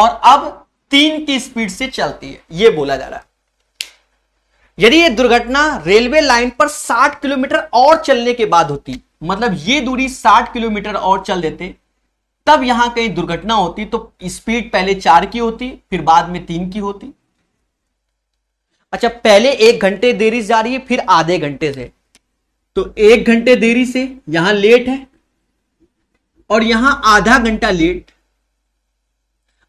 और अब तीन की स्पीड से चलती है यह बोला जा रहा है यदि यह दुर्घटना रेलवे लाइन पर 60 किलोमीटर और चलने के बाद होती मतलब ये दूरी 60 किलोमीटर और चल देते तब यहां कहीं दुर्घटना होती तो स्पीड पहले चार की होती फिर बाद में तीन की होती अच्छा पहले एक घंटे देरी से जा रही है फिर आधे घंटे से तो एक घंटे देरी से यहां लेट है और यहां आधा घंटा लेट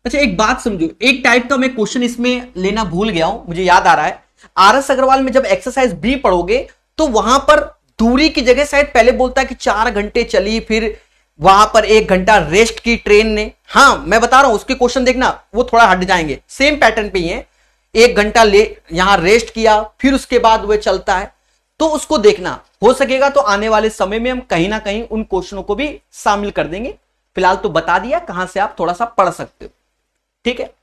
अच्छा एक बात समझो एक टाइप का मैं क्वेश्चन इसमें लेना भूल गया हूं मुझे याद आ रहा है आर एस अग्रवाल में जब एक्सरसाइज बी पढ़ोगे तो वहां पर दूरी की जगह शायद पहले बोलता कि चार घंटे चली फिर वहां पर एक घंटा रेस्ट की ट्रेन ने हाँ मैं बता रहा हूं उसके क्वेश्चन देखना वो थोड़ा हट जाएंगे सेम पैटर्न पे ही है एक घंटा ले यहां रेस्ट किया फिर उसके बाद वह चलता है तो उसको देखना हो सकेगा तो आने वाले समय में हम कहीं ना कहीं उन क्वेश्चनों को भी शामिल कर देंगे फिलहाल तो बता दिया कहां से आप थोड़ा सा पढ़ सकते हो ठीक है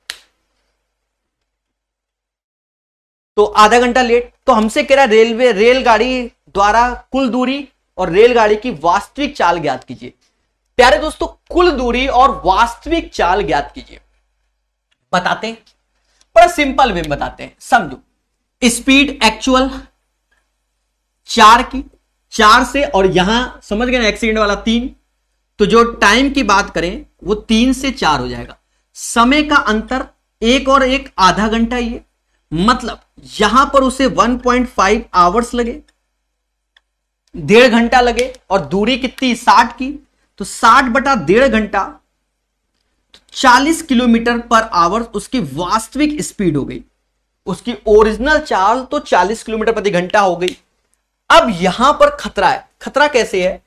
तो आधा घंटा लेट तो हमसे कह रहा रेलवे रेलगाड़ी द्वारा कुल दूरी और रेलगाड़ी की वास्तविक चाल ज्ञात कीजिए प्यारे दोस्तों कुल दूरी और वास्तविक चाल ज्ञात कीजिए बताते हैं बड़ा सिंपल वे बताते हैं समझो स्पीड एक्चुअल चार की चार से और यहां समझ गए ना एक्सीडेंट वाला तीन तो जो टाइम की बात करें वो तीन से चार हो जाएगा समय का अंतर एक और एक आधा घंटा ये मतलब यहां पर उसे 1.5 पॉइंट आवर्स लगे डेढ़ घंटा लगे और दूरी कितनी साठ की तो साठ बटा डेढ़ घंटा तो चालीस किलोमीटर पर आवर उसकी वास्तविक स्पीड हो गई उसकी ओरिजिनल चाल तो चालीस किलोमीटर प्रति घंटा हो गई अब यहां पर खतरा है खतरा कैसे है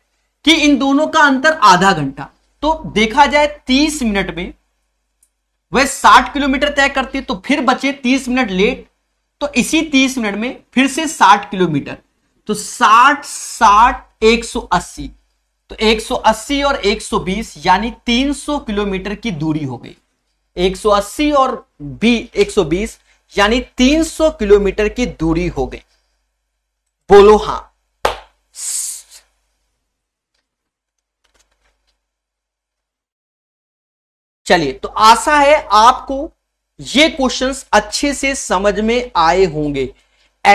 कि इन दोनों का अंतर आधा घंटा तो देखा जाए तीस मिनट में वह साठ किलोमीटर तय करती तो फिर बचे तीस मिनट लेट तो इसी तीस मिनट में फिर से साठ किलोमीटर तो साठ साठ एक सौ अस्सी तो 180 और 120 यानी 300 किलोमीटर की दूरी हो गई 180 और बी 120 यानी 300 किलोमीटर की दूरी हो गई बोलो हां चलिए तो आशा है आपको ये क्वेश्चंस अच्छे से समझ में आए होंगे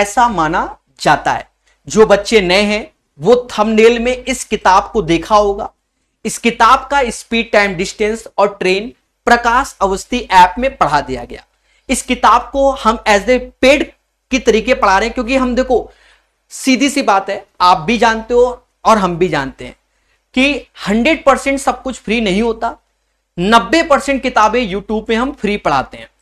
ऐसा माना जाता है जो बच्चे नए हैं वो थंबनेल में इस किताब को देखा होगा इस किताब का स्पीड टाइम डिस्टेंस और ट्रेन प्रकाश अवस्थी ऐप में पढ़ा दिया गया इस किताब को हम एज ए पेड के तरीके पढ़ा रहे हैं क्योंकि हम देखो सीधी सी बात है आप भी जानते हो और हम भी जानते हैं कि 100 परसेंट सब कुछ फ्री नहीं होता 90 परसेंट किताबें यूट्यूब पे हम फ्री पढ़ाते हैं